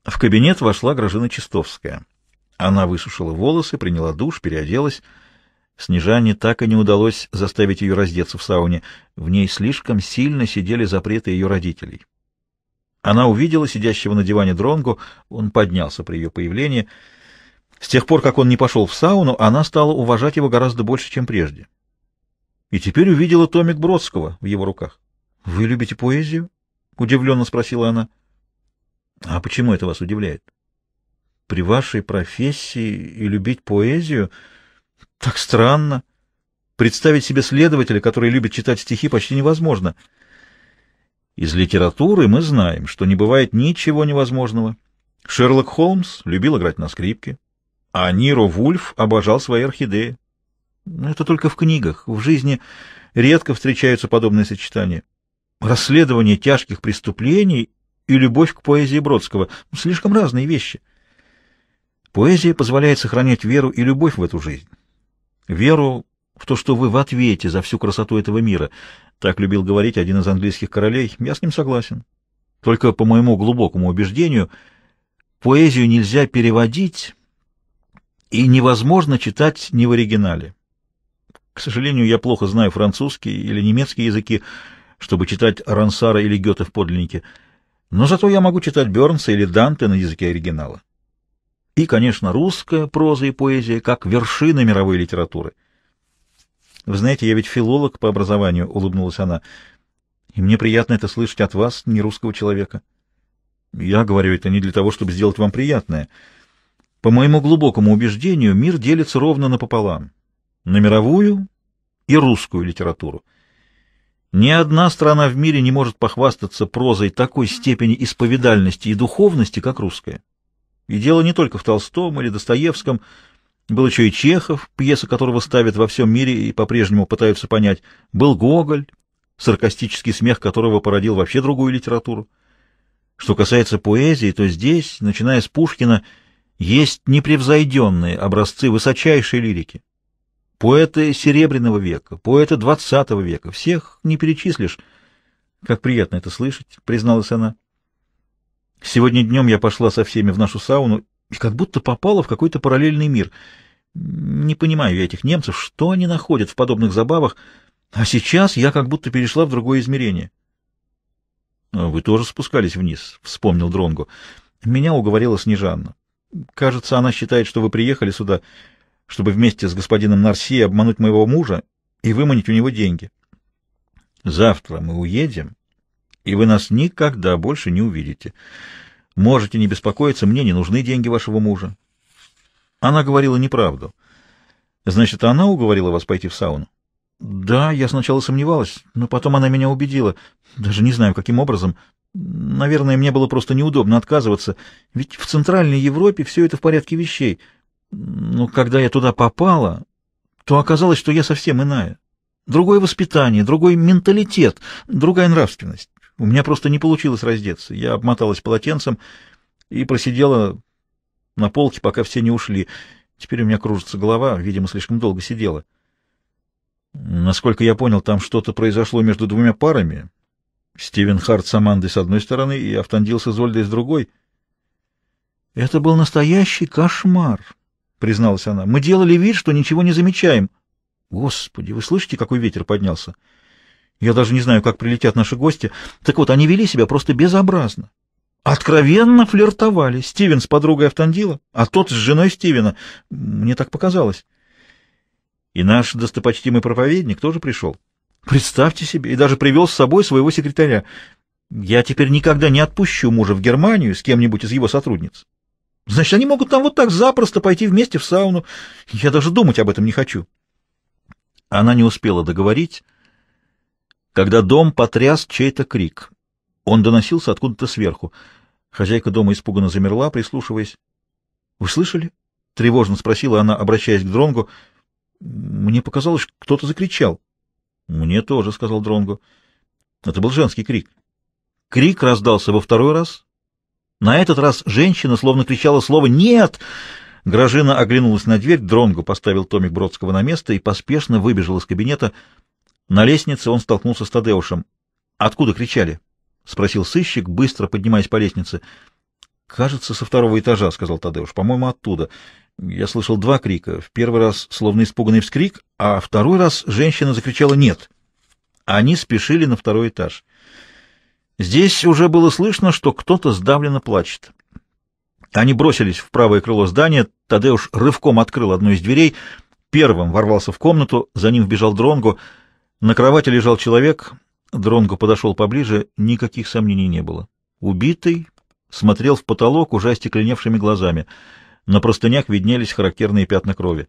В кабинет вошла Гражина Чистовская. Она высушила волосы, приняла душ, переоделась. Снежане так и не удалось заставить ее раздеться в сауне. В ней слишком сильно сидели запреты ее родителей. Она увидела сидящего на диване Дронгу, он поднялся при ее появлении. С тех пор, как он не пошел в сауну, она стала уважать его гораздо больше, чем прежде. И теперь увидела томик Бродского в его руках. — Вы любите поэзию? — удивленно спросила она. — а почему это вас удивляет? При вашей профессии и любить поэзию так странно. Представить себе следователя, который любит читать стихи, почти невозможно. Из литературы мы знаем, что не бывает ничего невозможного. Шерлок Холмс любил играть на скрипке, а Ниро Вульф обожал свои орхидеи. Это только в книгах. В жизни редко встречаются подобные сочетания. Расследование тяжких преступлений и любовь к поэзии Бродского. Ну, слишком разные вещи. Поэзия позволяет сохранять веру и любовь в эту жизнь. Веру в то, что вы в ответе за всю красоту этого мира. Так любил говорить один из английских королей. Я с ним согласен. Только по моему глубокому убеждению, поэзию нельзя переводить и невозможно читать не в оригинале. К сожалению, я плохо знаю французский или немецкий языки, чтобы читать Рансара или Гёте в подлиннике. Но зато я могу читать Бернса или Данте на языке оригинала. И, конечно, русская проза и поэзия как вершина мировой литературы. Вы знаете, я ведь филолог по образованию, — улыбнулась она, — и мне приятно это слышать от вас, не русского человека. Я говорю это не для того, чтобы сделать вам приятное. По моему глубокому убеждению, мир делится ровно напополам — на мировую и русскую литературу. Ни одна страна в мире не может похвастаться прозой такой степени исповедальности и духовности, как русская. И дело не только в Толстом или Достоевском, был еще и Чехов, пьеса которого ставят во всем мире и по-прежнему пытаются понять. Был Гоголь, саркастический смех которого породил вообще другую литературу. Что касается поэзии, то здесь, начиная с Пушкина, есть непревзойденные образцы высочайшей лирики поэты Серебряного века, поэты двадцатого века, всех не перечислишь. Как приятно это слышать, призналась она. Сегодня днем я пошла со всеми в нашу сауну и как будто попала в какой-то параллельный мир. Не понимаю я этих немцев, что они находят в подобных забавах, а сейчас я как будто перешла в другое измерение. А вы тоже спускались вниз, вспомнил Дронгу. Меня уговорила Снежанна. Кажется, она считает, что вы приехали сюда чтобы вместе с господином Нарси обмануть моего мужа и выманить у него деньги. Завтра мы уедем, и вы нас никогда больше не увидите. Можете не беспокоиться, мне не нужны деньги вашего мужа. Она говорила неправду. Значит, она уговорила вас пойти в сауну? Да, я сначала сомневалась, но потом она меня убедила. Даже не знаю, каким образом. Наверное, мне было просто неудобно отказываться, ведь в Центральной Европе все это в порядке вещей — но ну, когда я туда попала, то оказалось, что я совсем иная. Другое воспитание, другой менталитет, другая нравственность. У меня просто не получилось раздеться. Я обмоталась полотенцем и просидела на полке, пока все не ушли. Теперь у меня кружится голова, видимо, слишком долго сидела. Насколько я понял, там что-то произошло между двумя парами. Стивен Харт с Амандой с одной стороны и Автандил с Изольдой с другой. Это был настоящий кошмар призналась она. Мы делали вид, что ничего не замечаем. Господи, вы слышите, какой ветер поднялся? Я даже не знаю, как прилетят наши гости. Так вот, они вели себя просто безобразно. Откровенно флиртовали. Стивен с подругой Автандила, а тот с женой Стивена. Мне так показалось. И наш достопочтимый проповедник тоже пришел. Представьте себе, и даже привел с собой своего секретаря. Я теперь никогда не отпущу мужа в Германию с кем-нибудь из его сотрудниц. Значит, они могут там вот так запросто пойти вместе в сауну. Я даже думать об этом не хочу. Она не успела договорить, когда дом потряс чей-то крик. Он доносился откуда-то сверху. Хозяйка дома испуганно замерла, прислушиваясь. — Вы слышали? — тревожно спросила она, обращаясь к Дронгу. Мне показалось, кто-то закричал. — Мне тоже, — сказал Дронгу. Это был женский крик. Крик раздался во второй раз, на этот раз женщина словно кричала слово «Нет!». Гражина оглянулась на дверь, Дронгу поставил Томик Бродского на место и поспешно выбежал из кабинета. На лестнице он столкнулся с Тадеушем. «Откуда кричали?» — спросил сыщик, быстро поднимаясь по лестнице. «Кажется, со второго этажа», — сказал Тадеуш. «По-моему, оттуда. Я слышал два крика. В первый раз словно испуганный вскрик, а второй раз женщина закричала «нет». Они спешили на второй этаж. Здесь уже было слышно, что кто-то сдавленно плачет. Они бросились в правое крыло здания, Тадеуш рывком открыл одну из дверей, первым ворвался в комнату, за ним вбежал Дронгу. На кровати лежал человек, Дронгу подошел поближе, никаких сомнений не было. Убитый смотрел в потолок уже остекленевшими глазами. На простынях виднелись характерные пятна крови.